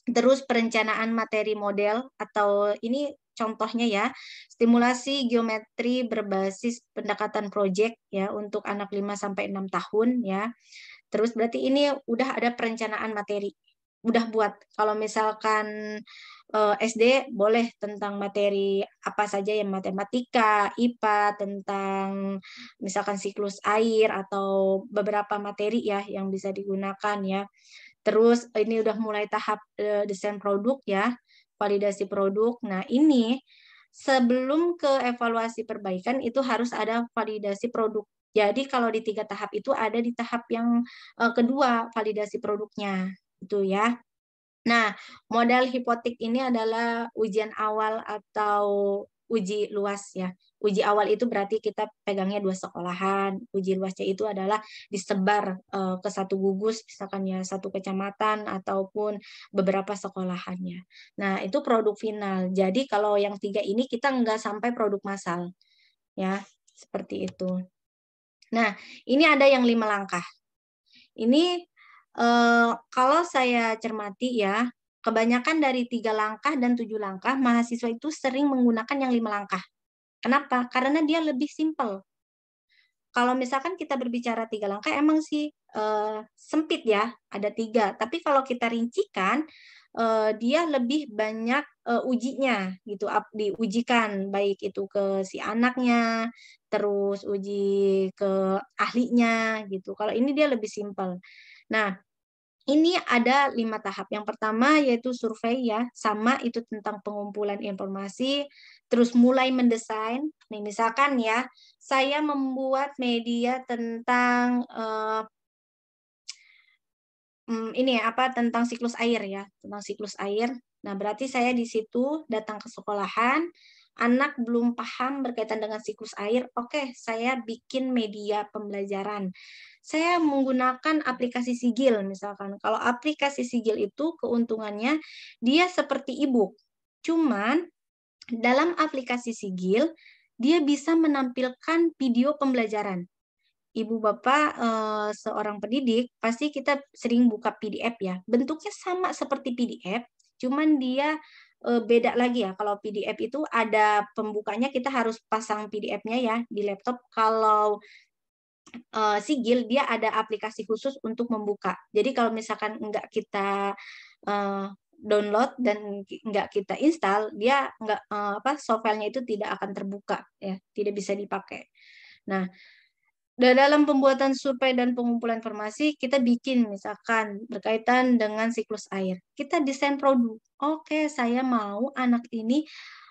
Terus perencanaan materi model atau ini contohnya ya stimulasi geometri berbasis pendekatan proyek ya untuk anak 5 sampai 6 tahun ya Terus berarti ini udah ada perencanaan materi, udah buat. Kalau misalkan eh, SD boleh tentang materi apa saja yang matematika, IPA, tentang misalkan siklus air atau beberapa materi ya yang bisa digunakan ya. Terus ini udah mulai tahap eh, desain produk ya, validasi produk. Nah, ini sebelum ke evaluasi perbaikan itu harus ada validasi produk. Jadi kalau di tiga tahap itu ada di tahap yang uh, kedua validasi produknya itu ya. Nah, modal hipotik ini adalah ujian awal atau uji luas ya. Uji awal itu berarti kita pegangnya dua sekolahan. Uji luasnya itu adalah disebar uh, ke satu gugus, misalkan ya satu kecamatan ataupun beberapa sekolahannya. Nah itu produk final. Jadi kalau yang tiga ini kita nggak sampai produk massal, ya seperti itu. Nah, ini ada yang lima langkah. Ini eh, kalau saya cermati ya, kebanyakan dari tiga langkah dan tujuh langkah, mahasiswa itu sering menggunakan yang lima langkah. Kenapa? Karena dia lebih simpel. Kalau misalkan kita berbicara tiga langkah, emang sih eh, sempit ya, ada tiga. Tapi kalau kita rincikan, uh, dia lebih banyak uh, ujinya gitu up, diujikan baik itu ke si anaknya terus uji ke ahlinya gitu kalau ini dia lebih simpel nah ini ada lima tahap. Yang pertama yaitu survei ya, sama itu tentang pengumpulan informasi, terus mulai mendesain. Nih misalkan ya, saya membuat media tentang uh, hmm, ini ya apa tentang siklus air ya tentang siklus air nah berarti saya di situ datang ke sekolahan anak belum paham berkaitan dengan siklus air oke saya bikin media pembelajaran saya menggunakan aplikasi sigil misalkan kalau aplikasi sigil itu keuntungannya dia seperti ibu e cuman dalam aplikasi sigil dia bisa menampilkan video pembelajaran ibu bapak eh, seorang pendidik pasti kita sering buka PDF ya. Bentuknya sama seperti PDF, cuman dia eh, beda lagi ya kalau PDF itu ada pembukanya kita harus pasang PDF-nya ya di laptop kalau eh, sigil dia ada aplikasi khusus untuk membuka jadi kalau misalkan nggak kita download dan nggak kita install dia nggak apa apa softwarenya itu tidak akan terbuka ya tidak bisa dipakai nah dalam pembuatan survei dan pengumpulan informasi kita bikin misalkan berkaitan dengan siklus air. Kita desain produk. Oke, saya mau anak ini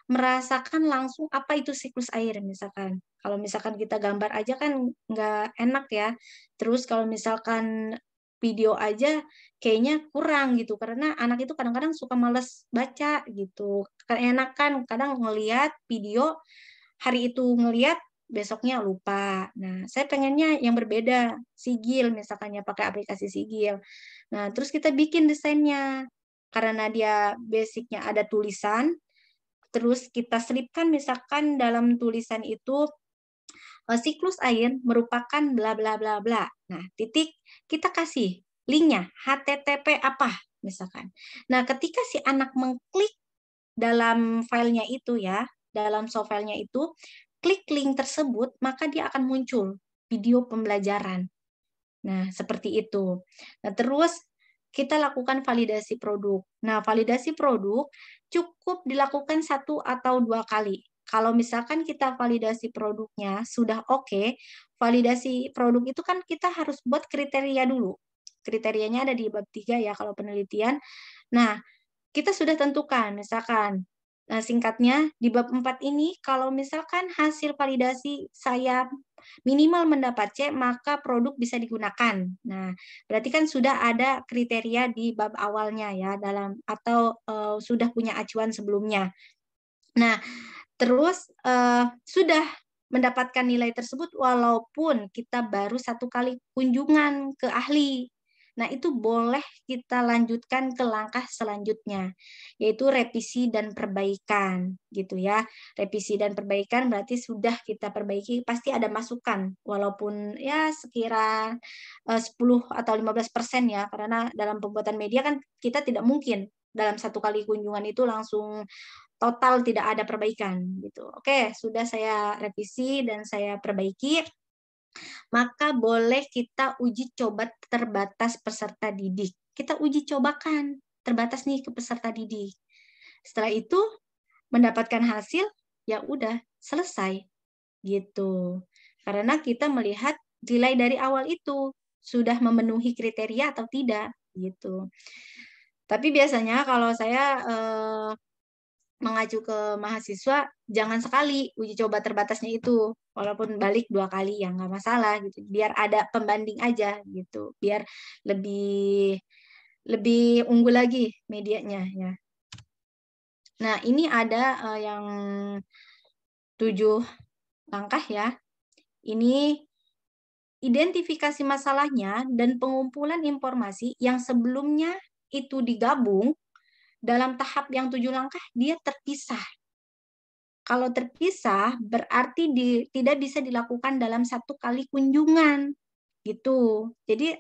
merasakan langsung apa itu siklus air misalkan. Kalau misalkan kita gambar aja kan nggak enak ya. Terus kalau misalkan video aja kayaknya kurang gitu karena anak itu kadang-kadang suka males baca gitu. Enak kan kadang ngelihat video hari itu ngelihat besoknya lupa. Nah, saya pengennya yang berbeda, sigil misalkan pakai aplikasi sigil. Nah, terus kita bikin desainnya. Karena dia basicnya ada tulisan, terus kita selipkan misalkan dalam tulisan itu eh, siklus air merupakan bla bla bla bla. Nah, titik kita kasih linknya http apa misalkan. Nah, ketika si anak mengklik dalam filenya itu ya, dalam soft filenya itu klik link tersebut, maka dia akan muncul video pembelajaran. Nah, seperti itu. Nah, terus kita lakukan validasi produk. Nah, validasi produk cukup dilakukan satu atau dua kali. Kalau misalkan kita validasi produknya sudah oke, okay, validasi produk itu kan kita harus buat kriteria dulu. Kriterianya ada di bab 3 ya kalau penelitian. Nah, kita sudah tentukan misalkan Nah, singkatnya, di bab 4 ini, kalau misalkan hasil validasi saya minimal mendapat C, maka produk bisa digunakan. Nah, berarti kan sudah ada kriteria di bab awalnya ya, dalam atau uh, sudah punya acuan sebelumnya. Nah, terus uh, sudah mendapatkan nilai tersebut walaupun kita baru satu kali kunjungan ke ahli Nah, itu boleh kita lanjutkan ke langkah selanjutnya, yaitu revisi dan perbaikan, gitu ya. Revisi dan perbaikan berarti sudah kita perbaiki, pasti ada masukan, walaupun ya sekira 10 eh, atau 15 persen ya, karena dalam pembuatan media kan kita tidak mungkin dalam satu kali kunjungan itu langsung total tidak ada perbaikan gitu. Oke, sudah saya revisi dan saya perbaiki maka boleh kita uji coba terbatas peserta didik. Kita uji cobakan terbatas nih ke peserta didik. Setelah itu mendapatkan hasil, ya udah selesai gitu. Karena kita melihat nilai dari awal itu sudah memenuhi kriteria atau tidak gitu. Tapi biasanya kalau saya eh, mengacu ke mahasiswa jangan sekali uji coba terbatasnya itu walaupun balik dua kali ya nggak masalah gitu biar ada pembanding aja gitu biar lebih lebih unggul lagi medianya ya nah ini ada uh, yang tujuh langkah ya ini identifikasi masalahnya dan pengumpulan informasi yang sebelumnya itu digabung dalam tahap yang tujuh langkah dia terpisah. Kalau terpisah berarti di, tidak bisa dilakukan dalam satu kali kunjungan gitu. Jadi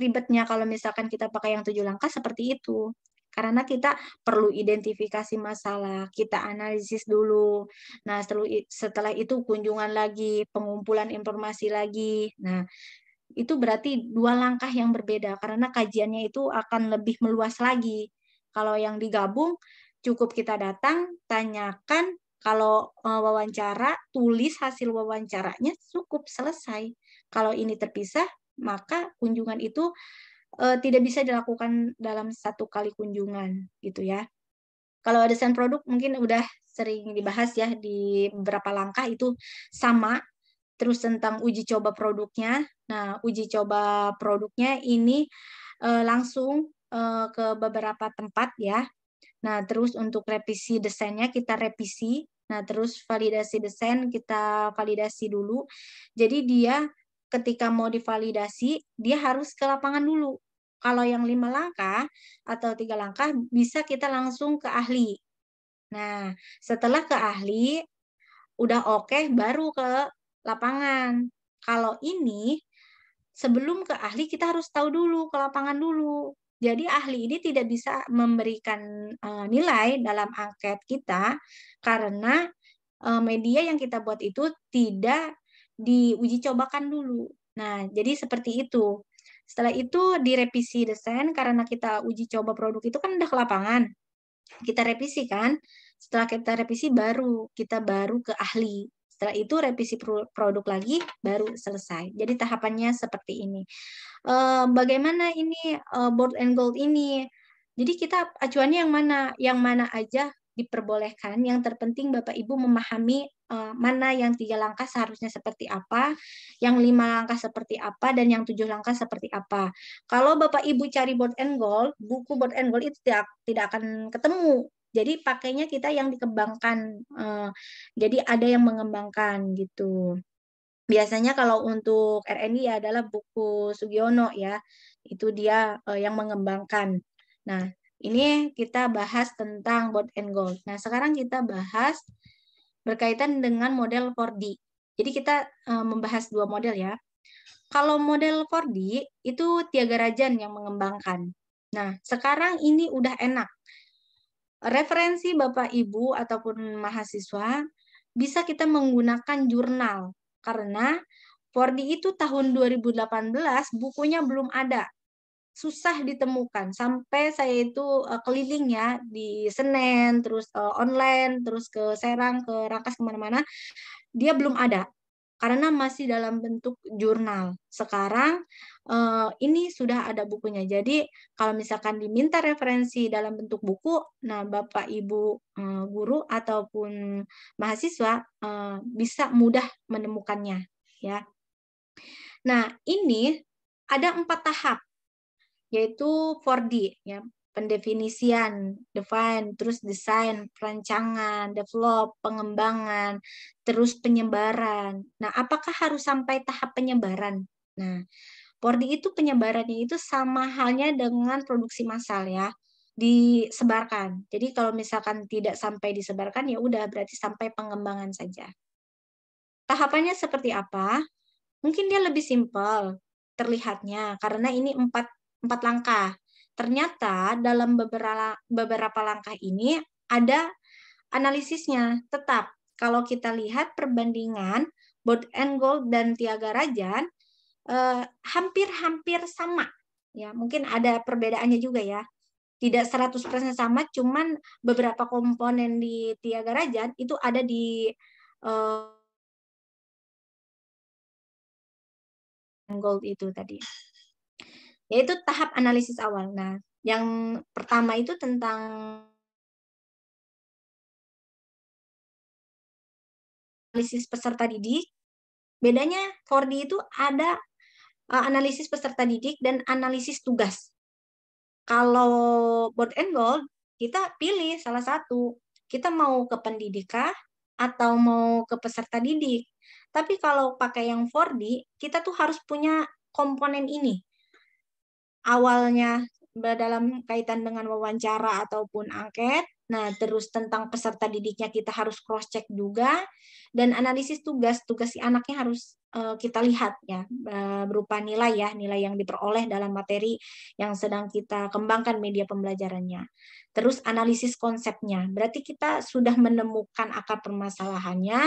ribetnya kalau misalkan kita pakai yang tujuh langkah seperti itu. Karena kita perlu identifikasi masalah, kita analisis dulu. Nah, setelah itu kunjungan lagi, pengumpulan informasi lagi. Nah, itu berarti dua langkah yang berbeda karena kajiannya itu akan lebih meluas lagi. Kalau yang digabung cukup kita datang, tanyakan, kalau eh, wawancara tulis hasil wawancaranya cukup selesai. Kalau ini terpisah, maka kunjungan itu eh, tidak bisa dilakukan dalam satu kali kunjungan gitu ya. Kalau desain produk mungkin udah sering dibahas ya di beberapa langkah itu sama terus tentang uji coba produknya. Nah, uji coba produknya ini eh, langsung uh, ke beberapa tempat ya. Nah, terus untuk revisi desainnya kita revisi. Nah, terus validasi desain kita validasi dulu. Jadi dia ketika mau divalidasi, dia harus ke lapangan dulu. Kalau yang lima langkah atau tiga langkah bisa kita langsung ke ahli. Nah, setelah ke ahli, udah oke okay, baru ke lapangan. Kalau ini sebelum ke ahli kita harus tahu dulu ke lapangan dulu. Jadi ahli ini tidak bisa memberikan uh, nilai dalam angket kita karena uh, media yang kita buat itu tidak diuji cobakan dulu. Nah, jadi seperti itu. Setelah itu direvisi desain karena kita uji coba produk itu kan udah ke lapangan. Kita revisi kan. Setelah kita revisi baru kita baru ke ahli. Setelah itu revisi produk lagi baru selesai. Jadi tahapannya seperti ini. Bagaimana ini eh, board and gold ini? Jadi kita acuannya yang mana? Yang mana aja diperbolehkan. Yang terpenting Bapak Ibu memahami eh, mana yang tiga langkah seharusnya seperti apa, yang lima langkah seperti apa, dan yang tujuh langkah seperti apa. Kalau Bapak Ibu cari board and goal, buku board and goal itu tidak, tidak akan ketemu. Jadi pakainya kita yang dikembangkan. Eh, jadi ada yang mengembangkan gitu. Biasanya kalau untuk RND adalah buku Sugiono ya. Itu dia eh, yang mengembangkan. Nah, ini kita bahas tentang board and Gold. Nah, sekarang kita bahas berkaitan dengan model 4D. Jadi kita eh, membahas dua model ya. Kalau model 4D itu Tiaga Rajan yang mengembangkan. Nah, sekarang ini udah enak Referensi Bapak Ibu ataupun mahasiswa bisa kita menggunakan jurnal karena Fordi itu tahun 2018 bukunya belum ada. Susah ditemukan. Sampai saya itu eh, keliling ya di Senen, terus eh, online, terus ke Serang, ke Rangkas kemana-mana. Dia belum ada karena masih dalam bentuk jurnal. Sekarang eh, ini sudah ada bukunya. Jadi kalau misalkan diminta referensi dalam bentuk buku, nah Bapak Ibu eh, guru ataupun mahasiswa eh, bisa mudah menemukannya ya. Nah, ini ada empat tahap yaitu 4D ya pendefinisian, define, terus desain, perancangan, develop, pengembangan, terus penyebaran. Nah, apakah harus sampai tahap penyebaran? Nah, Pordi itu penyebarannya itu sama halnya dengan produksi massal ya disebarkan. Jadi kalau misalkan tidak sampai disebarkan ya udah berarti sampai pengembangan saja. Tahapannya seperti apa? Mungkin dia lebih simpel terlihatnya karena ini empat empat langkah. Ternyata dalam beberapa beberapa langkah ini ada analisisnya. Tetap kalau kita lihat perbandingan Bold and Gold dan Tiaga Rajan eh, hampir-hampir eh, sama ya. Mungkin ada perbedaannya juga ya. Tidak 100% sama, cuman beberapa komponen di Tiaga Rajan itu ada di eh, gold itu tadi yaitu tahap analisis awal. Nah, yang pertama itu tentang analisis peserta didik. Bedanya 4D itu ada e, analisis peserta didik dan analisis tugas. Kalau board and goal, kita pilih salah satu. Kita mau ke pendidikah atau mau ke peserta didik. Tapi kalau pakai yang 4D, kita tuh harus punya komponen ini awalnya dalam kaitan dengan wawancara ataupun angket. Nah, terus tentang peserta didiknya kita harus cross check juga dan analisis tugas tugas si anaknya harus eh, kita lihat ya eh, berupa nilai ya, nilai yang diperoleh dalam materi yang sedang kita kembangkan media pembelajarannya. Terus analisis konsepnya. Berarti kita sudah menemukan akar permasalahannya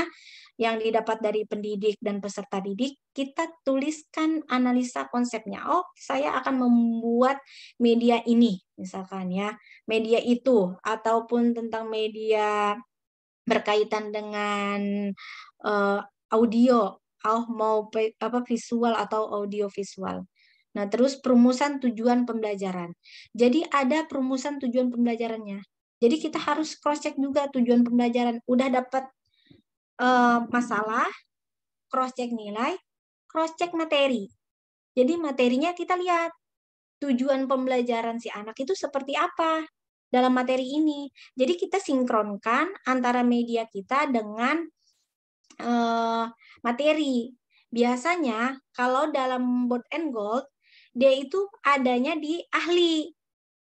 yang didapat dari pendidik dan peserta didik, kita tuliskan analisa konsepnya. Oh, saya akan membuat media ini, misalkan ya, media itu, ataupun tentang media berkaitan dengan uh, audio, oh, mau apa visual atau audio visual. Nah, terus perumusan tujuan pembelajaran. Jadi ada perumusan tujuan pembelajarannya. Jadi kita harus cross check juga tujuan pembelajaran. Udah dapat Eh, masalah, cross-check nilai, cross-check materi. Jadi materinya kita lihat tujuan pembelajaran si anak itu seperti apa dalam materi ini. Jadi kita sinkronkan antara media kita dengan uh, materi. Biasanya kalau dalam board and gold dia itu adanya di ahli.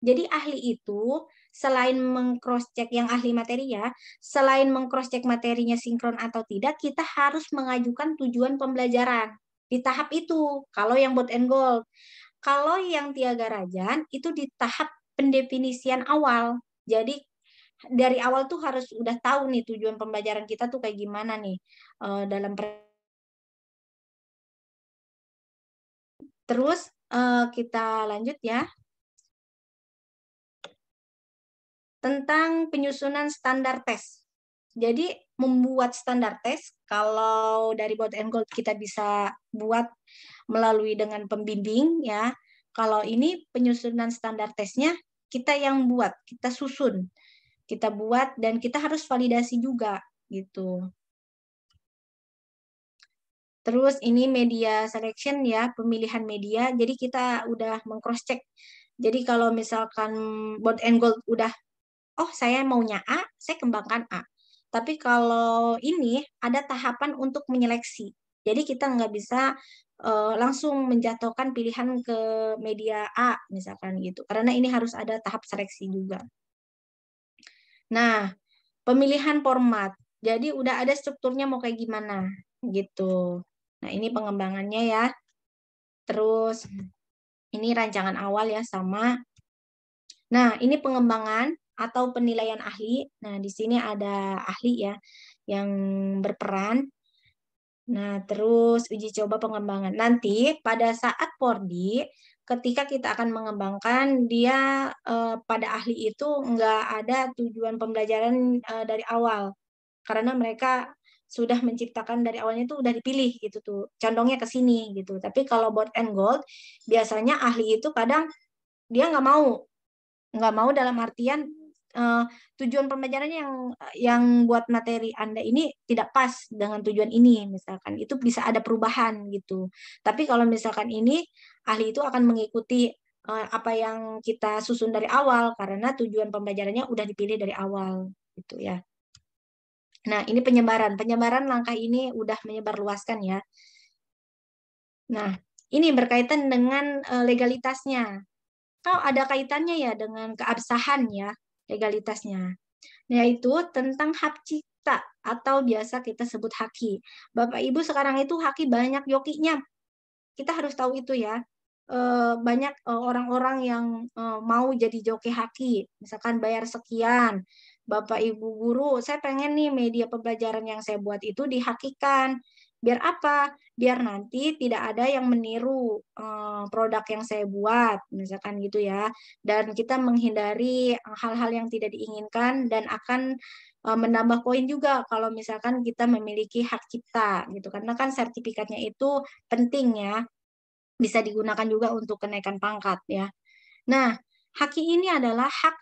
Jadi ahli itu selain mengcross check yang ahli materi ya, selain mengcross check materinya sinkron atau tidak, kita harus mengajukan tujuan pembelajaran di tahap itu. Kalau yang bot and goal, kalau yang tiaga rajan itu di tahap pendefinisian awal. Jadi dari awal tuh harus udah tahu nih tujuan pembelajaran kita tuh kayak gimana nih uh, dalam Terus eh, kita lanjut ya. tentang penyusunan standar tes. Jadi membuat standar tes kalau dari Board and Gold kita bisa buat melalui dengan pembimbing ya. Kalau ini penyusunan standar tesnya kita yang buat, kita susun, kita buat dan kita harus validasi juga gitu. Terus ini media selection ya, pemilihan media. Jadi kita udah mengcross check. Jadi kalau misalkan board and gold udah oh saya maunya A, saya kembangkan A. Tapi kalau ini ada tahapan untuk menyeleksi. Jadi kita nggak bisa uh, langsung menjatuhkan pilihan ke media A misalkan gitu. Karena ini harus ada tahap seleksi juga. Nah, pemilihan format. Jadi udah ada strukturnya mau kayak gimana gitu. Nah, ini pengembangannya ya. Terus ini rancangan awal ya sama. Nah, ini pengembangan atau penilaian ahli. Nah, di sini ada ahli ya yang berperan. Nah, terus uji coba pengembangan. Nanti pada saat Pordi, ketika kita akan mengembangkan, dia eh, pada ahli itu nggak ada tujuan pembelajaran eh, dari awal. Karena mereka sudah menciptakan dari awalnya itu udah dipilih gitu tuh condongnya ke sini gitu tapi kalau board and gold biasanya ahli itu kadang dia nggak mau nggak mau dalam artian uh, tujuan pembelajaran yang yang buat materi Anda ini tidak pas dengan tujuan ini misalkan itu bisa ada perubahan gitu. Tapi kalau misalkan ini ahli itu akan mengikuti uh, apa yang kita susun dari awal karena tujuan pembelajarannya udah dipilih dari awal gitu ya. Nah, ini penyebaran. Penyebaran langkah ini udah menyebar luaskan ya. Nah, ini berkaitan dengan eh, legalitasnya. Kau ada kaitannya ya dengan keabsahan ya legalitasnya, yaitu tentang hak cipta atau biasa kita sebut haki. Bapak Ibu sekarang itu haki banyak yokinya. Kita harus tahu itu ya. Eh, banyak eh, orang-orang yang eh, mau jadi joki haki, misalkan bayar sekian, Bapak Ibu guru, saya pengen nih media pembelajaran yang saya buat itu dihakikan. Biar apa? Biar nanti tidak ada yang meniru eh, produk yang saya buat, misalkan gitu ya. Dan kita menghindari eh, hal-hal yang tidak diinginkan dan akan eh, menambah poin juga kalau misalkan kita memiliki hak cipta gitu. Karena kan sertifikatnya itu penting ya. Bisa digunakan juga untuk kenaikan pangkat ya. Nah, haki ini adalah hak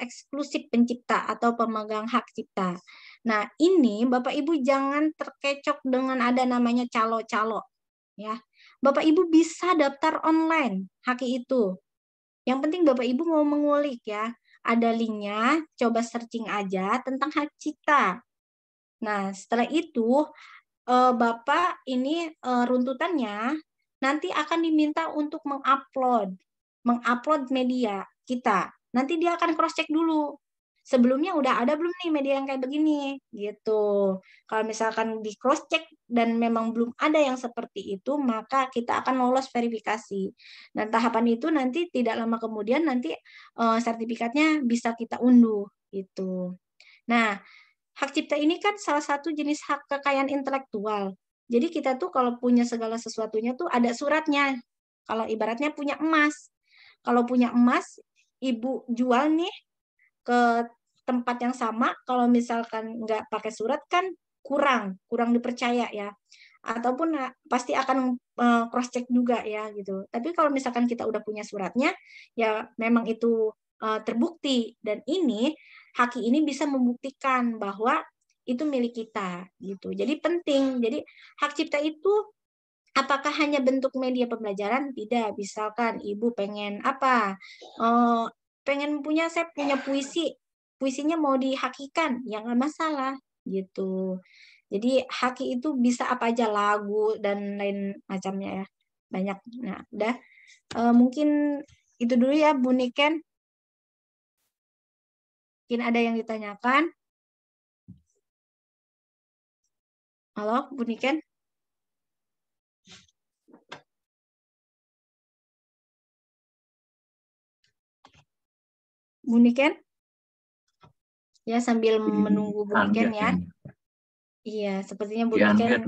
eksklusif pencipta atau pemegang hak cipta. Nah, ini Bapak Ibu jangan terkecoh dengan ada namanya calo-calo ya. Bapak Ibu bisa daftar online haki itu. Yang penting Bapak Ibu mau mengulik ya. Ada linknya, coba searching aja tentang hak cita. Nah, setelah itu eh, Bapak ini eh, runtutannya nanti akan diminta untuk mengupload, mengupload media kita. Nanti dia akan cross check dulu sebelumnya udah ada belum nih media yang kayak begini gitu. Kalau misalkan di cross check dan memang belum ada yang seperti itu, maka kita akan lolos verifikasi. Dan tahapan itu nanti tidak lama kemudian nanti uh, sertifikatnya bisa kita unduh gitu. Nah, hak cipta ini kan salah satu jenis hak kekayaan intelektual. Jadi kita tuh kalau punya segala sesuatunya tuh ada suratnya. Kalau ibaratnya punya emas. Kalau punya emas, ibu jual nih ke tempat yang sama kalau misalkan nggak pakai surat kan kurang kurang dipercaya ya ataupun eh, pasti akan eh, cross check juga ya gitu tapi kalau misalkan kita udah punya suratnya ya memang itu eh, terbukti dan ini haki ini bisa membuktikan bahwa itu milik kita gitu jadi penting jadi hak cipta itu apakah hanya bentuk media pembelajaran tidak misalkan ibu pengen apa uh, pengen punya saya punya puisi puisinya mau dihakikan ya nggak masalah gitu jadi haki itu bisa apa aja lagu dan lain macamnya ya banyak nah udah e, mungkin itu dulu ya Bu Niken mungkin ada yang ditanyakan halo Bu Niken Buniken? Ya sambil menunggu Buniken ya. Iya, sepertinya Buniken.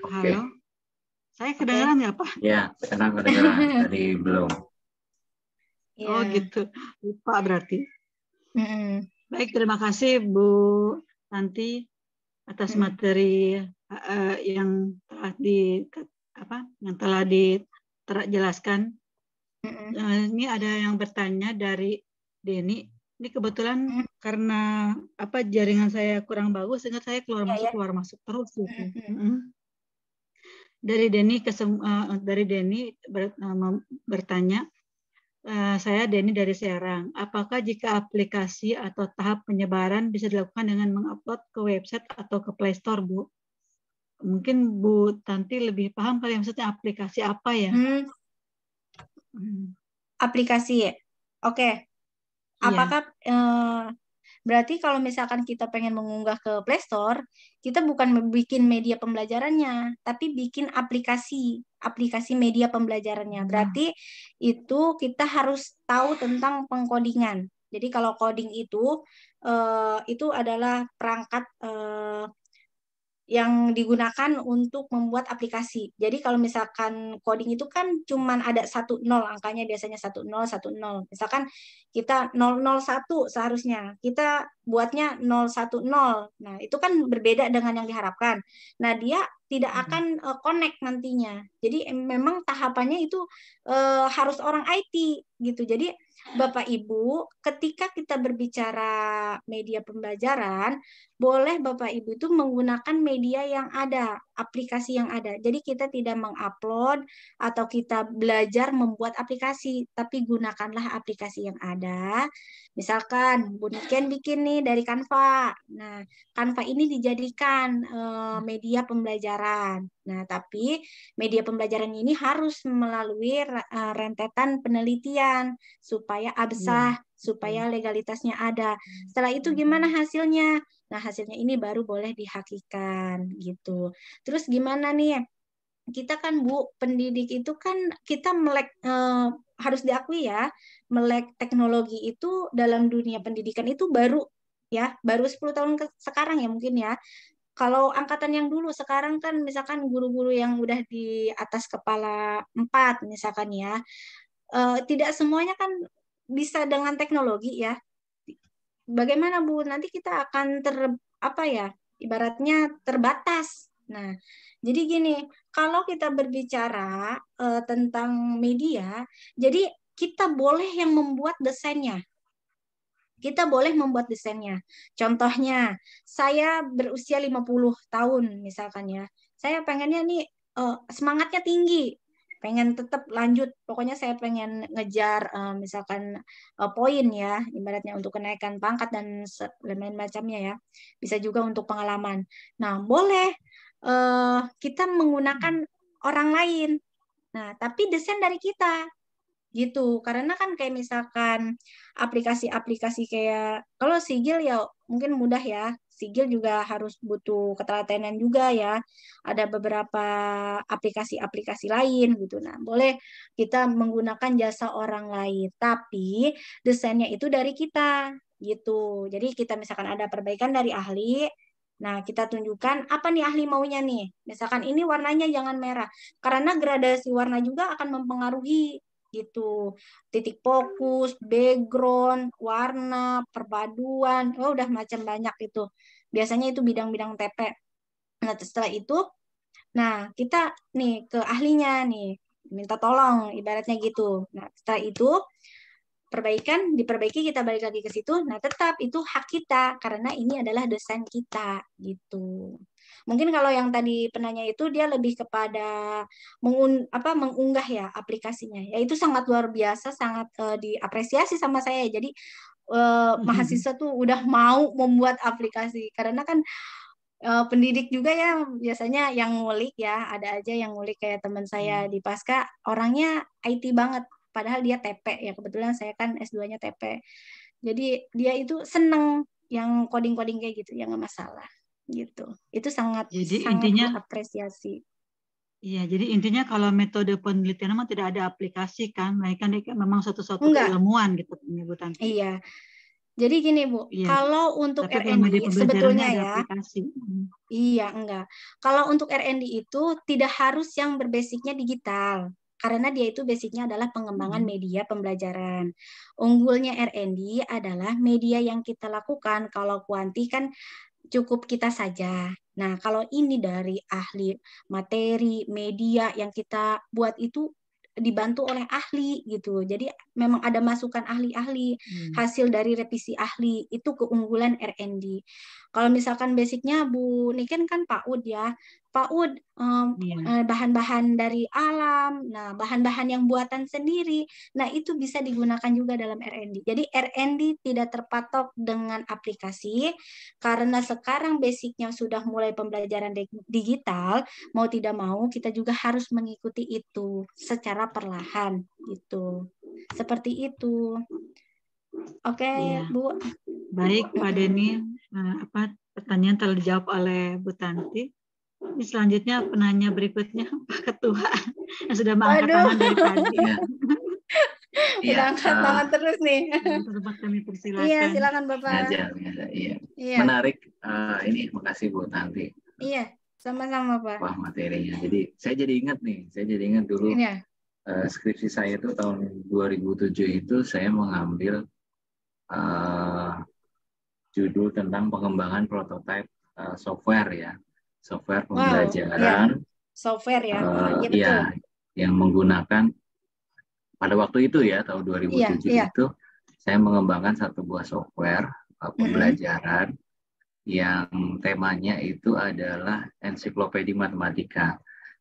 Okay. Halo. Saya kedengaran okay. ya, Pak? Ya, sekarang kedengaran. Tadi belum. yeah. Oh gitu. Lupa berarti. Mm -hmm. Baik, terima kasih Bu nanti atas mm. materi uh, yang telah di apa yang telah diterjelaskan Mm-hmm. ini ada yang bertanya dari Denny. Ini kebetulan mm-hmm. karena apa jaringan saya kurang bagus sehingga saya keluar iya, masuk yeah. keluar masuk terus gitu. Mm-hmm. Dari Denny kesem, uh, dari Denny ber, uh, bertanya uh, saya Denny dari Serang. Apakah jika aplikasi atau tahap penyebaran bisa dilakukan dengan mengupload ke website atau ke Play Store, Bu? Mungkin Bu Tanti lebih paham kali ya, maksudnya aplikasi apa ya? Hmm. Hmm. aplikasi ya oke okay. Iya. apakah eh, berarti kalau misalkan kita pengen mengunggah ke Play Store kita bukan bikin media pembelajarannya tapi bikin aplikasi aplikasi media pembelajarannya nah. berarti nah. itu kita harus tahu tentang pengkodingan jadi kalau coding itu eh, itu adalah perangkat eh, yang digunakan untuk membuat aplikasi. Jadi kalau misalkan coding itu kan cuman ada satu nol angkanya biasanya satu nol satu nol. Misalkan kita nol nol satu seharusnya kita buatnya nol satu nol. Nah itu kan berbeda dengan yang diharapkan. Nah dia tidak mm-hmm. akan uh, connect nantinya. Jadi memang tahapannya itu uh, harus orang IT gitu. Jadi Bapak Ibu, ketika kita berbicara media pembelajaran, boleh Bapak Ibu itu menggunakan media yang ada, aplikasi yang ada. Jadi kita tidak mengupload atau kita belajar membuat aplikasi, tapi gunakanlah aplikasi yang ada. Misalkan Bu bikin nih dari Canva. Nah, Canva ini dijadikan eh, media pembelajaran. Nah, tapi media pembelajaran ini harus melalui eh, rentetan penelitian supaya absah, hmm. supaya legalitasnya ada. Setelah itu hmm. gimana hasilnya? Nah, hasilnya ini baru boleh dihakikan gitu. Terus gimana nih? Kita kan Bu, pendidik itu kan kita melek eh, harus diakui ya, melek teknologi itu dalam dunia pendidikan itu baru ya baru 10 tahun ke sekarang ya mungkin ya kalau angkatan yang dulu sekarang kan misalkan guru-guru yang udah di atas kepala empat misalkan ya uh, tidak semuanya kan bisa dengan teknologi ya bagaimana bu nanti kita akan ter apa ya ibaratnya terbatas nah jadi gini kalau kita berbicara uh, tentang media jadi kita boleh yang membuat desainnya kita boleh membuat desainnya. Contohnya, saya berusia 50 tahun misalkan ya. Saya pengennya nih uh, semangatnya tinggi, pengen tetap lanjut pokoknya saya pengen ngejar uh, misalkan uh, poin ya ibaratnya untuk kenaikan pangkat dan lain macamnya ya bisa juga untuk pengalaman nah boleh uh, kita menggunakan orang lain nah tapi desain dari kita gitu karena kan kayak misalkan aplikasi-aplikasi kayak kalau sigil ya mungkin mudah ya sigil juga harus butuh ketelatenan juga ya ada beberapa aplikasi-aplikasi lain gitu nah boleh kita menggunakan jasa orang lain tapi desainnya itu dari kita gitu jadi kita misalkan ada perbaikan dari ahli Nah, kita tunjukkan apa nih ahli maunya nih. Misalkan ini warnanya jangan merah. Karena gradasi warna juga akan mempengaruhi gitu titik fokus background warna perpaduan oh udah macam banyak itu biasanya itu bidang-bidang TP nah setelah itu nah kita nih ke ahlinya nih minta tolong ibaratnya gitu nah setelah itu perbaikan diperbaiki kita balik lagi ke situ nah tetap itu hak kita karena ini adalah desain kita gitu Mungkin kalau yang tadi penanya itu dia lebih kepada mengun, apa mengunggah ya aplikasinya. Ya itu sangat luar biasa, sangat uh, diapresiasi sama saya. Jadi uh, hmm. mahasiswa tuh udah mau membuat aplikasi karena kan uh, pendidik juga ya biasanya yang ngulik ya ada aja yang ngulik kayak teman saya hmm. di pasca orangnya IT banget padahal dia TP ya kebetulan saya kan S2-nya TP jadi dia itu seneng yang coding-coding kayak gitu yang nggak masalah gitu. Itu sangat jadi sangat intinya apresiasi. Iya, jadi intinya kalau metode penelitian memang tidak ada aplikasi kan, kan memang satu-satu ilmuan gitu penyebutan. Kan, ya, iya. Jadi gini Bu, iya. kalau untuk Tapi RND sebetulnya ya. Aplikasi. Iya, enggak. Kalau untuk RND itu tidak harus yang berbasisnya digital karena dia itu basicnya adalah pengembangan media pembelajaran. Unggulnya RND adalah media yang kita lakukan. Kalau kuanti kan cukup kita saja. Nah, kalau ini dari ahli materi, media yang kita buat itu dibantu oleh ahli gitu. Jadi memang ada masukan ahli-ahli, hmm. hasil dari revisi ahli itu keunggulan RND. Kalau misalkan basicnya Bu Niken kan PAUD ya. PAUD Ud bahan iya. eh, bahan-bahan dari alam, nah bahan-bahan yang buatan sendiri, nah itu bisa digunakan juga dalam R&D. Jadi R&D tidak terpatok dengan aplikasi karena sekarang basicnya sudah mulai pembelajaran digital, mau tidak mau kita juga harus mengikuti itu secara perlahan itu, Seperti itu. Oke, okay, ya. Bu. Baik, Pak Deni. Eh, apa pertanyaan telah dijawab oleh Bu Tanti. Ini selanjutnya penanya berikutnya Pak Ketua yang sudah mengangkat Aduh. tangan dari tadi. Iya, angkat uh, tangan terus nih. Terima kami persilakan. Iya, silakan Bapak. Ngajar, ngajar, iya. iya. Menarik uh, ini kasih Bu Tanti. Iya, sama-sama Pak. Wah, materinya. Jadi saya jadi ingat nih, saya jadi ingat dulu iya. uh, skripsi saya itu tahun 2007 itu saya mengambil uh, judul tentang pengembangan prototipe uh, software ya software pembelajaran wow, ya. software ya, uh, ya, yang menggunakan pada waktu itu ya tahun 2007 ya, ya. itu saya mengembangkan satu buah software uh, pembelajaran mm -hmm. yang temanya itu adalah ensiklopedia matematika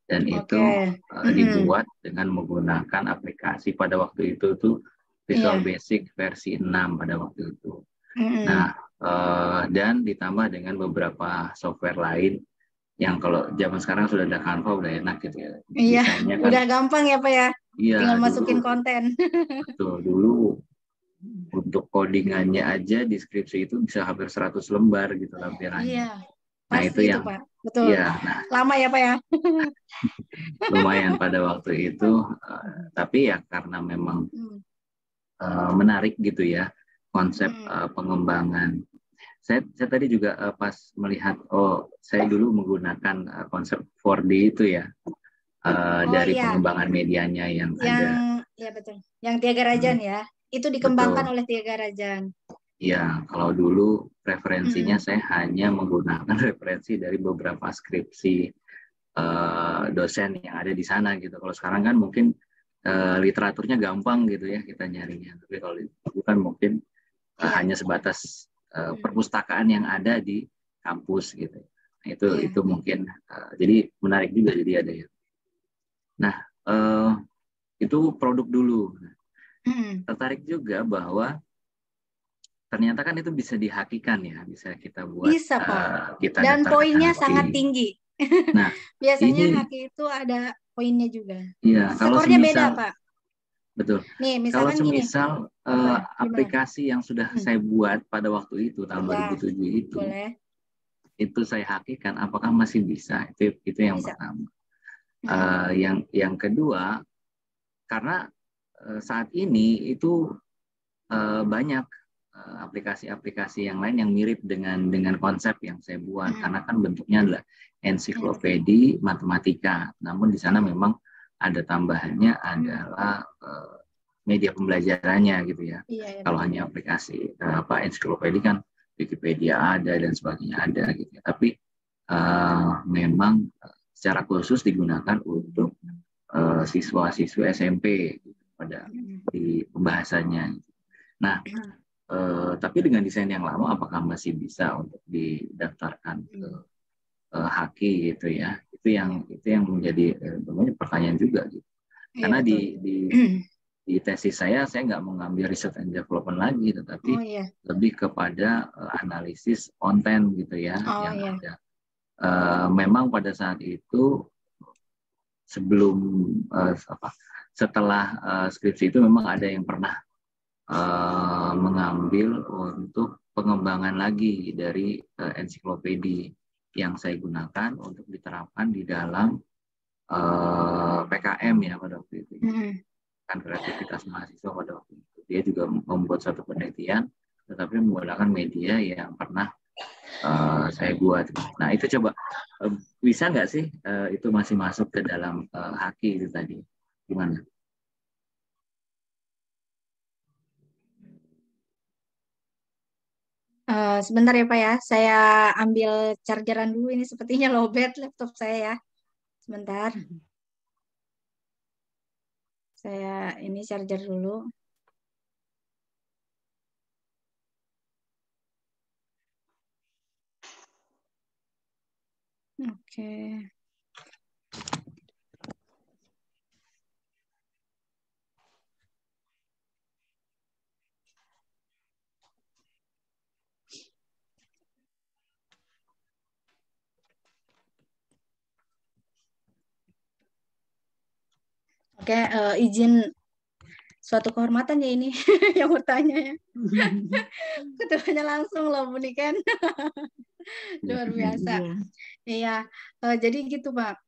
dan okay. itu uh, mm -hmm. dibuat dengan menggunakan aplikasi pada waktu itu tuh Visual yeah. Basic versi 6 pada waktu itu. Mm-hmm. Nah, uh, dan ditambah dengan beberapa software lain yang kalau zaman sekarang sudah ada Canva udah enak gitu ya. Iya, yeah. kan, udah gampang ya Pak ya. Iya, tinggal masukin konten. Betul, dulu untuk codingannya aja deskripsi itu bisa hampir 100 lembar gitu lampirannya. Iya. Nah, itu, itu yang Pak. Betul. Iya, nah, lama ya Pak ya. lumayan pada waktu itu uh, tapi ya karena memang hmm. Eh, menarik gitu ya konsep uh, pengembangan. Saya, saya tadi juga uh, pas melihat oh saya dulu menggunakan uh, konsep 4D itu ya uh, oh, dari iya. pengembangan medianya yang, yang ada. Ya betul. Yang Tiaga Rajan hmm. ya. Itu dikembangkan betul. oleh Tiaga Rajan. Ya, kalau dulu referensinya hmm. saya hanya menggunakan referensi dari beberapa skripsi uh, dosen yang ada di sana gitu. Kalau sekarang kan mungkin Eh, literaturnya gampang gitu ya kita nyarinya. Tapi kalau bukan mungkin uh, hanya sebatas uh, perpustakaan yang ada di kampus gitu. Nah, itu yeah. itu mungkin uh, jadi menarik juga jadi ada ya. Nah uh, itu produk dulu. Mm. Tertarik juga bahwa ternyata kan itu bisa dihakikan ya, bisa kita buat bisa, Uh, kita dan poinnya sangat tinggi. Nah, biasanya ini, haki itu ada poinnya juga. Iya, kalau Skornya semisal, beda, Pak. Betul. Nih, kalau semisal eh, gini, uh, aplikasi yang sudah hmm. saya buat pada waktu itu tahun ya, 2007 itu. Boleh. Itu saya hakikan apakah masih bisa? Itu itu yang bisa. pertama. Uh, yang yang kedua karena eh, saat ini itu uh, banyak aplikasi-aplikasi yang lain yang mirip dengan dengan konsep yang saya buat hmm. karena kan bentuknya adalah ensiklopedi matematika. Namun di sana memang ada tambahannya adalah eh, media pembelajarannya gitu ya. Iya, iya. Kalau hanya aplikasi eh, apa ensiklopedia kan Wikipedia ada dan sebagainya ada gitu. Ya. Tapi uh, memang secara khusus digunakan untuk uh, siswa-siswa SMP gitu, pada hmm. di pembahasannya. Nah, uh, tapi dengan desain yang lama apakah masih bisa untuk didaftarkan ke hmm uh, haki gitu ya itu yang itu yang menjadi uh, pertanyaan juga gitu iya, karena di, di di tesis saya saya nggak mengambil riset and development lagi tetapi oh, iya. lebih kepada uh, analisis konten gitu ya oh, yang iya. ada uh, memang pada saat itu sebelum uh, apa setelah uh, skripsi itu memang ada yang pernah uh, mengambil untuk pengembangan lagi dari uh, ensiklopedi yang saya gunakan untuk diterapkan di dalam uh, eh, PKM ya pada waktu itu. Mm. Kan kreativitas mahasiswa pada waktu itu. Dia juga membuat satu penelitian, tetapi menggunakan media yang pernah uh, saya buat. Nah itu coba uh, bisa nggak sih uh, itu masih masuk ke dalam uh, haki itu tadi? Gimana? Uh, sebentar ya Pak ya, saya ambil chargeran dulu ini sepertinya lowbat laptop saya ya. Sebentar. Mm-hmm. Saya ini charger dulu. Oke. Okay. Oke, okay, uh, eh, izin suatu kehormatan ya ini yang bertanya ya. Ketuanya langsung loh Bu Niken. Luar biasa. Iya, uh, jadi gitu Pak.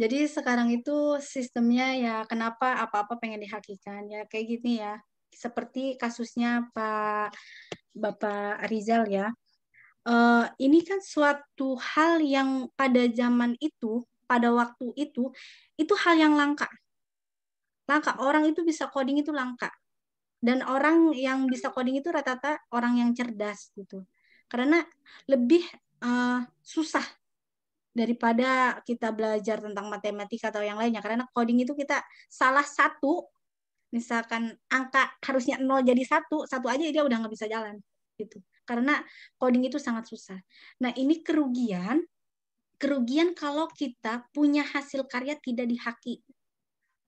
Jadi sekarang itu sistemnya ya kenapa apa-apa pengen dihakikan ya kayak gini ya. Seperti kasusnya Pak Bapak Rizal ya. Uh, ini kan suatu hal yang pada zaman itu, pada waktu itu, itu hal yang langka langka orang itu bisa coding itu langka dan orang yang bisa coding itu rata-rata orang yang cerdas gitu karena lebih uh, susah daripada kita belajar tentang matematika atau yang lainnya karena coding itu kita salah satu misalkan angka harusnya nol jadi satu satu aja dia udah nggak bisa jalan gitu karena coding itu sangat susah nah ini kerugian kerugian kalau kita punya hasil karya tidak dihaki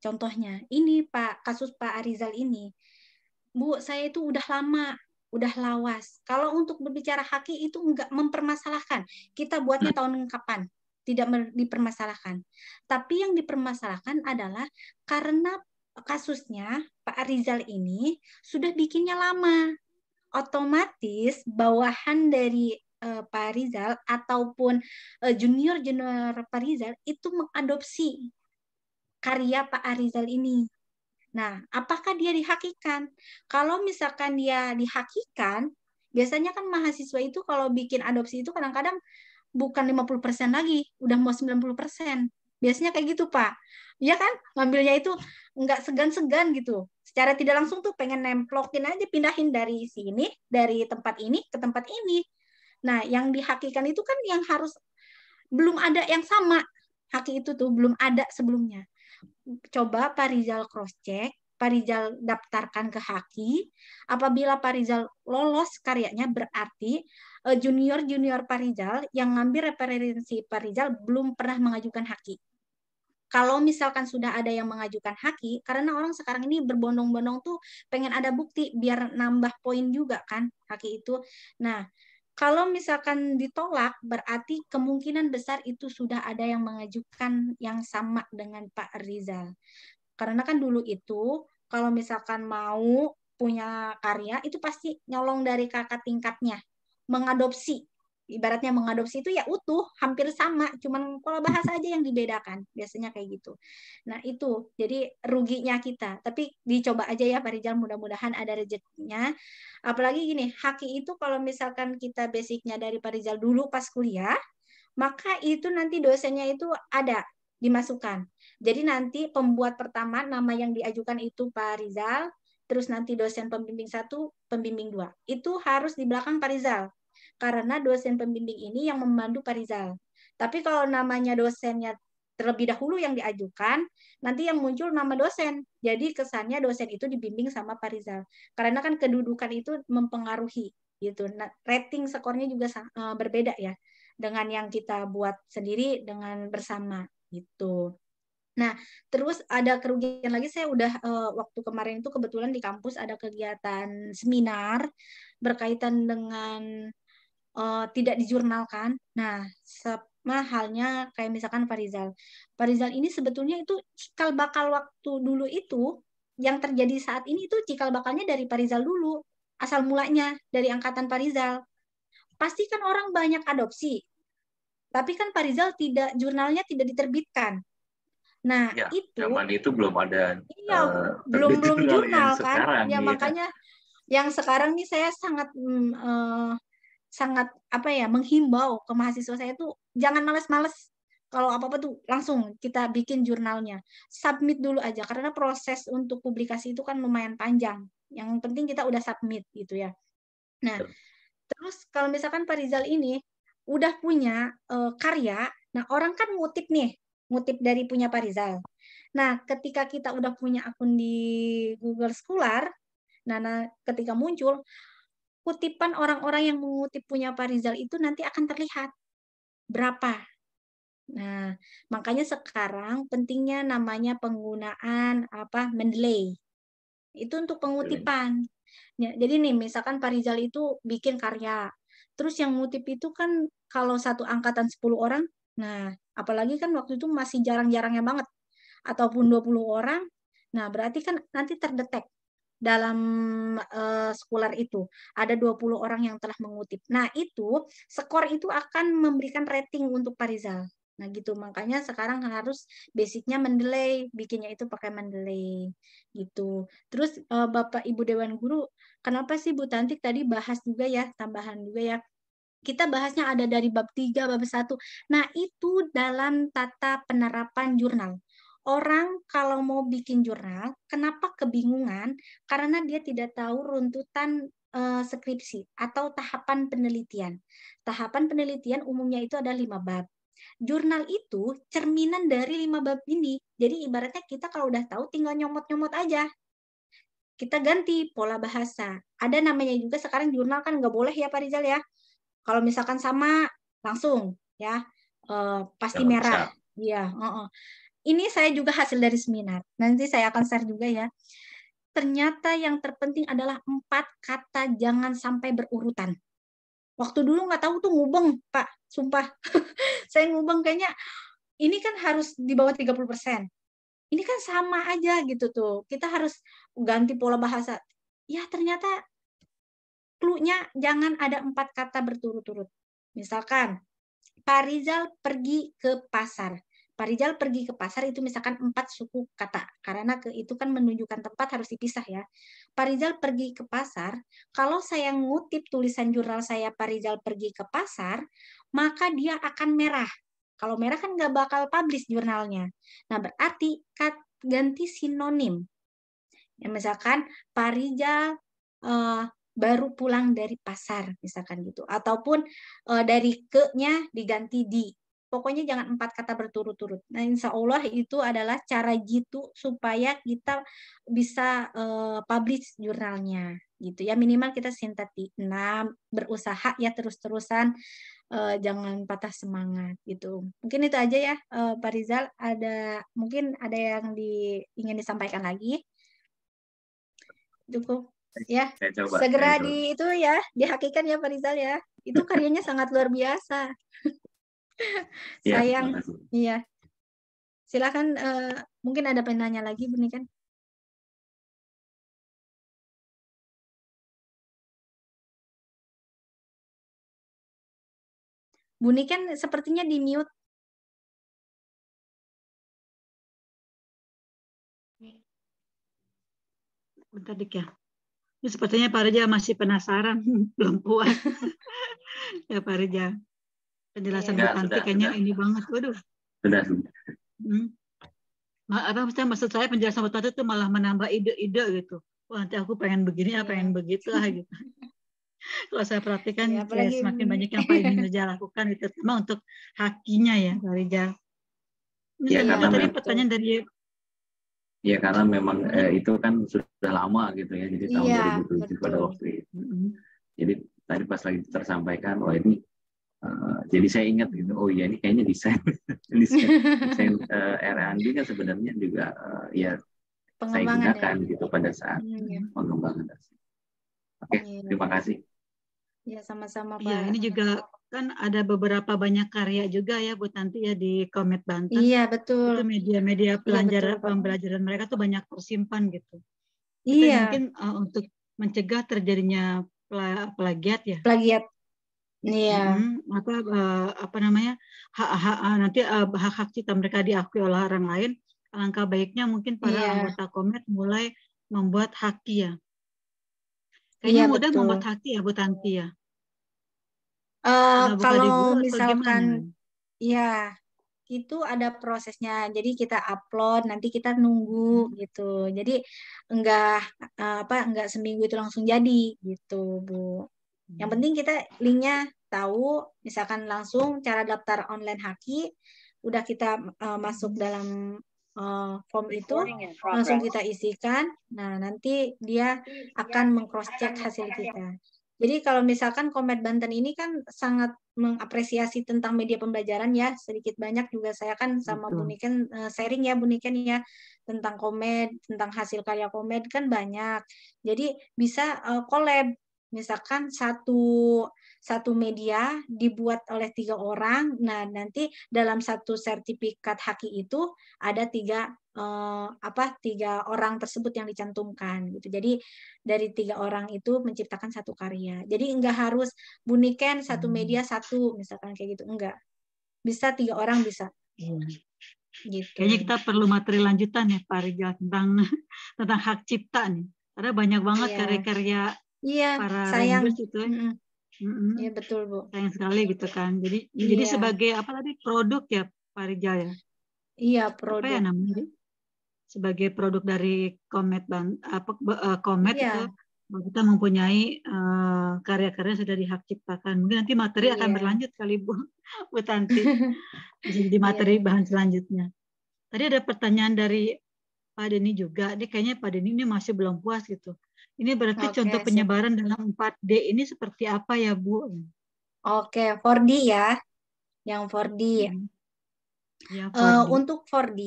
Contohnya, ini Pak, kasus Pak Arizal ini. Bu, saya itu udah lama, udah lawas. Kalau untuk berbicara haki itu enggak mempermasalahkan. Kita buatnya hmm. tahun kapan? Tidak dipermasalahkan. Tapi yang dipermasalahkan adalah karena kasusnya Pak Arizal ini sudah bikinnya lama. Otomatis bawahan dari uh, Pak Rizal ataupun eh, junior junior junior Pak Rizal itu mengadopsi karya Pak Arizal ini. Nah, apakah dia dihakikan? Kalau misalkan dia dihakikan, biasanya kan mahasiswa itu kalau bikin adopsi itu kadang-kadang bukan 50% lagi, udah mau 90%. Biasanya kayak gitu, Pak. Ya kan? Ngambilnya itu nggak segan-segan gitu. Secara tidak langsung tuh pengen nemplokin aja, pindahin dari sini, dari tempat ini ke tempat ini. Nah, yang dihakikan itu kan yang harus belum ada yang sama. Haki itu tuh belum ada sebelumnya coba Pak Rizal cross check, Pak Rizal daftarkan ke Haki. Apabila Pak Rizal lolos karyanya berarti e, junior-junior Pak Rizal yang ngambil referensi Pak Rizal belum pernah mengajukan Haki. Kalau misalkan sudah ada yang mengajukan haki, karena orang sekarang ini berbondong-bondong tuh pengen ada bukti biar nambah poin juga kan haki itu. Nah, kalau misalkan ditolak, berarti kemungkinan besar itu sudah ada yang mengajukan yang sama dengan Pak Rizal. Karena kan dulu itu, kalau misalkan mau punya karya, itu pasti nyolong dari kakak tingkatnya, mengadopsi ibaratnya mengadopsi itu ya utuh, hampir sama, cuman pola bahasa aja yang dibedakan. Biasanya kayak gitu. Nah, itu. Jadi ruginya kita. Tapi dicoba aja ya Pak Rijal, mudah-mudahan ada rezekinya. Apalagi gini, haki itu kalau misalkan kita basicnya dari Pak Rijal dulu pas kuliah, maka itu nanti dosennya itu ada dimasukkan. Jadi nanti pembuat pertama nama yang diajukan itu Pak Rizal, terus nanti dosen pembimbing satu, pembimbing dua. Itu harus di belakang Pak Rizal karena dosen pembimbing ini yang memandu Pak Rizal. Tapi kalau namanya dosennya terlebih dahulu yang diajukan, nanti yang muncul nama dosen. Jadi kesannya dosen itu dibimbing sama Pak Rizal. Karena kan kedudukan itu mempengaruhi gitu. Nah, rating skornya juga eh, berbeda ya dengan yang kita buat sendiri dengan bersama gitu. Nah, terus ada kerugian lagi saya udah uh, waktu kemarin itu kebetulan di kampus ada kegiatan seminar berkaitan dengan uh, tidak dijurnalkan. Nah, sama halnya kayak misalkan Farizal. Farizal ini sebetulnya itu cikal bakal waktu dulu itu yang terjadi saat ini itu cikal bakalnya dari Farizal dulu. Asal mulanya dari angkatan Farizal. Pasti kan orang banyak adopsi. Tapi kan Farizal tidak jurnalnya tidak diterbitkan. Nah, ya, itu zaman itu belum ada Iya, uh, belum belum jurnal kan. Sekarang, ya, ya makanya yang sekarang nih saya sangat uh, sangat apa ya menghimbau ke mahasiswa saya itu jangan males-males kalau apa-apa tuh langsung kita bikin jurnalnya. Submit dulu aja karena proses untuk publikasi itu kan lumayan panjang. Yang penting kita udah submit gitu ya. Nah, terus kalau misalkan Pak Rizal ini udah punya uh, karya, nah orang kan ngutip nih, ngutip dari punya Pak Rizal. Nah, ketika kita udah punya akun di Google Scholar, nah, nah ketika muncul kutipan orang-orang yang mengutip punya Pak Rizal itu nanti akan terlihat berapa. Nah, makanya sekarang pentingnya namanya penggunaan apa mendelay Itu untuk pengutipan. Ya, jadi nih misalkan Pak Rizal itu bikin karya. Terus yang ngutip itu kan kalau satu angkatan 10 orang, nah apalagi kan waktu itu masih jarang-jarangnya banget ataupun 20 orang. Nah, berarti kan nanti terdetek dalam uh, eh, sekular itu. Ada 20 orang yang telah mengutip. Nah, itu skor itu akan memberikan rating untuk Parizal. Nah, gitu. Makanya sekarang harus basicnya mendelay, bikinnya itu pakai mendelay gitu. Terus uh, Bapak Ibu Dewan Guru, kenapa sih Bu Tantik tadi bahas juga ya, tambahan juga ya kita bahasnya ada dari bab 3, bab 1. Nah, itu dalam tata penerapan jurnal orang kalau mau bikin jurnal, kenapa kebingungan? Karena dia tidak tahu runtutan uh, skripsi atau tahapan penelitian. Tahapan penelitian umumnya itu ada lima bab. Jurnal itu cerminan dari lima bab ini. Jadi ibaratnya kita kalau udah tahu tinggal nyomot-nyomot aja. Kita ganti pola bahasa. Ada namanya juga sekarang jurnal kan nggak boleh ya Pak Rizal ya. Kalau misalkan sama langsung ya uh, pasti Jangan merah. Iya. Uh -uh ini saya juga hasil dari seminar. Nanti saya akan share juga ya. Ternyata yang terpenting adalah empat kata jangan sampai berurutan. Waktu dulu nggak tahu tuh ngubeng, Pak. Sumpah. saya ngubeng kayaknya ini kan harus di bawah 30 persen. Ini kan sama aja gitu tuh. Kita harus ganti pola bahasa. Ya ternyata klunya jangan ada empat kata berturut-turut. Misalkan, Pak Rizal pergi ke pasar. Pak Rizal pergi ke pasar itu misalkan empat suku kata karena ke, itu kan menunjukkan tempat harus dipisah ya. Pak Rizal pergi ke pasar, kalau saya ngutip tulisan jurnal saya Pak Rizal pergi ke pasar, maka dia akan merah. Kalau merah kan nggak bakal publish jurnalnya. Nah berarti kat, ganti sinonim. Ya, misalkan Pak Rizal uh, eh, baru pulang dari pasar misalkan gitu ataupun e, dari ke-nya diganti di pokoknya jangan empat kata berturut-turut. Nah, insya Allah itu adalah cara jitu supaya kita bisa uh, publish jurnalnya gitu ya minimal kita sintetik. enam berusaha ya terus-terusan uh, jangan patah semangat gitu mungkin itu aja ya uh, Pak Rizal ada mungkin ada yang di, ingin disampaikan lagi cukup ya coba, segera di itu ya dihakikan ya Pak Rizal ya itu karyanya sangat luar biasa ya, sayang iya silakan uh, mungkin ada penanya lagi Bu kan Bu kan sepertinya di mute bentar dik ya ini sepertinya Pak Reja masih penasaran belum puas ya Pak Reja penjelasan ya, Bu kayaknya sudah. ini banget. Waduh. Sudah. Hmm. Apa maksudnya maksud saya penjelasan Bu Anti itu malah menambah ide-ide gitu. Wah, nanti aku pengen begini, ya. pengen begitu lah gitu. Kalau saya perhatikan iya, ya, ya semakin banyak yang Pak Ibnu lakukan itu terutama untuk hakinya ya, Pak Rijal. Ya, karena tadi pertanyaan dari Ya karena memang eh, itu kan sudah lama gitu ya, jadi tahun ya, 2007 betul. pada waktu itu. Mm -hmm. Jadi tadi pas lagi tersampaikan, wah ini Eh, jadi saya ingat gitu oh iya ini kayaknya desain desain, desain eh, uh, Andi kan sebenarnya juga uh, ya saya ya? gunakan ya. gitu pada saat hmm, pengembangan oke okay, ya. terima kasih ya sama-sama iya, pak ya, ini juga kan ada beberapa banyak karya juga ya buat nanti ya di Komet Banten. Iya betul. Itu media-media pelajaran ya, betul, pembelajaran mereka tuh banyak tersimpan gitu. Iya. Kita mungkin uh, untuk mencegah terjadinya plagiat ya. Plagiat Iya. Hmm, apa uh, eh, apa namanya hak-hak eh, nanti eh, hak-hak cita mereka diakui oleh orang lain. Alangkah baiknya mungkin para yeah. anggota komet mulai membuat haki ya. Kayaknya yeah, mudah membuat haki ya Bu Tanti ya. Uh, kalau misalkan ya itu ada prosesnya jadi kita upload nanti kita nunggu hmm. gitu jadi enggak apa enggak seminggu itu langsung jadi gitu bu yang hmm. penting kita linknya tahu misalkan langsung cara daftar online haki udah kita uh, masuk hmm. dalam uh, form itu langsung kita isikan nah nanti dia akan mengcross check hasil kita jadi kalau misalkan Komet Banten ini kan sangat mengapresiasi tentang media pembelajaran ya sedikit banyak juga saya kan sama Betul. Bu eh, sharing ya Bu ya tentang Komet tentang hasil karya Komet kan banyak jadi bisa uh, collab misalkan satu satu media dibuat oleh tiga orang. Nah, nanti dalam satu sertifikat haki itu ada tiga eh, apa tiga orang tersebut yang dicantumkan gitu. Jadi dari tiga orang itu menciptakan satu karya. Jadi enggak harus buniken satu hmm. media satu misalkan kayak gitu. Enggak. Bisa tiga orang bisa. Iya. Gitu. Kayaknya kita perlu materi lanjutan ya Pak Rijal tentang tentang hak cipta nih. Karena banyak banget iya. karya-karya yeah. Iya, para sayang. itu. Ya. Mm-hmm. Iya betul bu. Sayang sekali gitu kan. Jadi iya. jadi sebagai apa tadi produk ya Pak Rijal ya? Iya produk. Apa ya namanya? Sebagai produk dari Komet Bang apa uh, eh, Komet iya. itu kita mempunyai karya eh, karya-karya sudah dihak ciptakan. Mungkin nanti materi iya. akan berlanjut kali Bu Bu Tanti. jadi materi iya. bahan selanjutnya. Tadi ada pertanyaan dari Pak Deni juga. Dia kayaknya Pak Deni ini masih belum puas gitu. Ini berarti okay, contoh penyebaran dalam 4D ini seperti apa ya, Bu? Oke, 4D ya. Yang 4D. Hmm. Ya, 4D. Eh, uh, untuk 4D,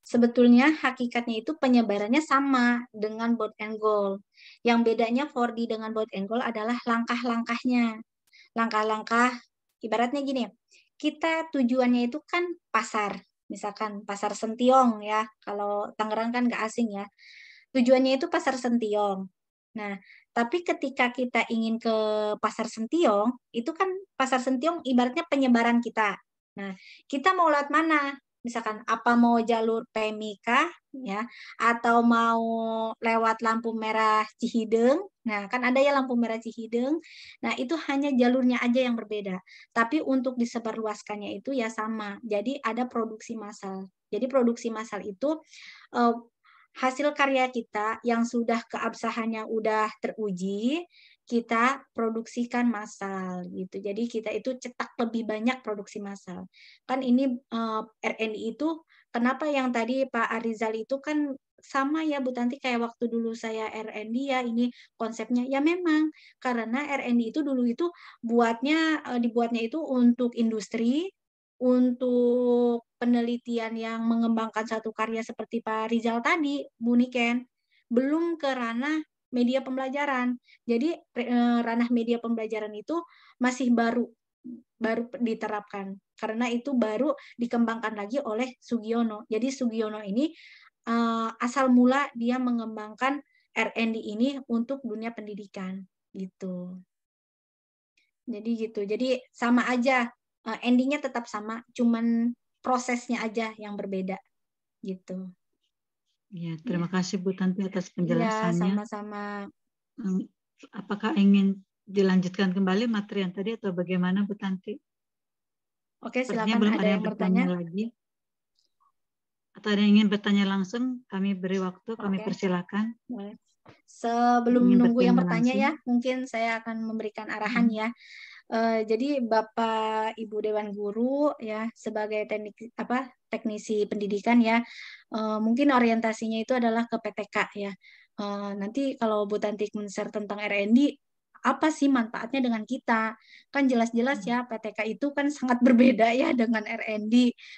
sebetulnya hakikatnya itu penyebarannya sama dengan board and goal. Yang bedanya 4D dengan board and goal adalah langkah-langkahnya. Langkah-langkah, ibaratnya gini, kita tujuannya itu kan pasar. Misalkan pasar Sentiong ya, kalau Tangerang kan nggak asing ya Tujuannya itu Pasar Sentiong. Nah, tapi ketika kita ingin ke Pasar Sentiong, itu kan Pasar Sentiong ibaratnya penyebaran kita. Nah, kita mau lewat mana? Misalkan apa mau jalur Pemika ya atau mau lewat lampu merah Cihideng. Nah, kan ada ya lampu merah Cihideng. Nah, itu hanya jalurnya aja yang berbeda. Tapi untuk disebarluaskannya itu ya sama. Jadi ada produksi massal. Jadi produksi massal itu eh, hasil karya kita yang sudah keabsahannya udah teruji, kita produksikan massal gitu. Jadi kita itu cetak lebih banyak produksi massal. Kan ini uh, eh, RNI itu kenapa yang tadi Pak Arizal itu kan sama ya Bu Tanti kayak waktu dulu saya RND ya ini konsepnya ya memang karena RND itu dulu itu buatnya eh, dibuatnya itu untuk industri untuk penelitian yang mengembangkan satu karya seperti Pak Rizal tadi, Bu Niken, belum ke ranah media pembelajaran. Jadi eh, ranah media pembelajaran itu masih baru baru diterapkan karena itu baru dikembangkan lagi oleh Sugiono. Jadi Sugiono ini eh, asal mula dia mengembangkan R&D ini untuk dunia pendidikan gitu. Jadi gitu. Jadi sama aja Eh, endingnya tetap sama, cuman prosesnya aja yang berbeda gitu. Ya, terima ya. kasih Bu Tanti atas iya, penjelasannya. Ya, sama-sama. Apakah ingin dilanjutkan kembali materi yang tadi atau bagaimana Bu Tanti? Oke, silakan belum ada, ada yang bertanya lagi. Atau ada yang ingin bertanya langsung, kami beri waktu, kami Oke. persilakan. Sebelum menunggu yang bertanya langsung. ya, mungkin saya akan memberikan arahan hmm. ya. Uh, jadi Bapak Ibu Dewan Guru ya sebagai teknik apa teknisi pendidikan ya uh, mungkin orientasinya itu adalah ke PTK ya. Uh, nanti kalau Bu Tantik men-share tentang RND apa sih manfaatnya dengan kita? Kan jelas-jelas hmm. ya PTK itu kan sangat berbeda ya dengan R&D.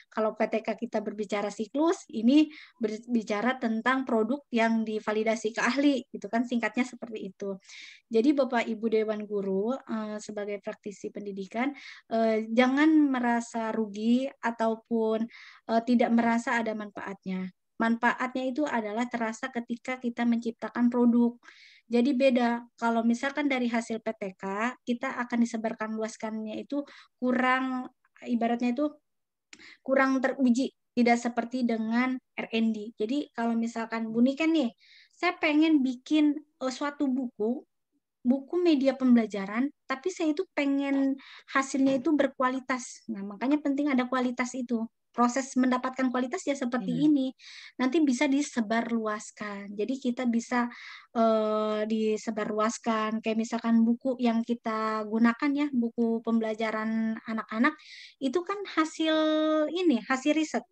Kalau PTK kita berbicara siklus, ini berbicara tentang produk yang divalidasi ke ahli, itu kan singkatnya seperti itu. Jadi Bapak Ibu Dewan Guru eh, sebagai praktisi pendidikan eh, jangan merasa rugi ataupun eh, tidak merasa ada manfaatnya. Manfaatnya itu adalah terasa ketika kita menciptakan produk jadi beda kalau misalkan dari hasil PTK kita akan disebarkan luaskannya itu kurang ibaratnya itu kurang teruji tidak seperti dengan RND. Jadi kalau misalkan Buni kan nih saya pengen bikin eh, suatu buku buku media pembelajaran, tapi saya itu pengen hasilnya itu berkualitas. Nah, makanya penting ada kualitas itu proses mendapatkan kualitas ya seperti hmm. ini nanti bisa disebarluaskan jadi kita bisa uh, disebarluaskan kayak misalkan buku yang kita gunakan ya buku pembelajaran anak-anak itu kan hasil ini hasil riset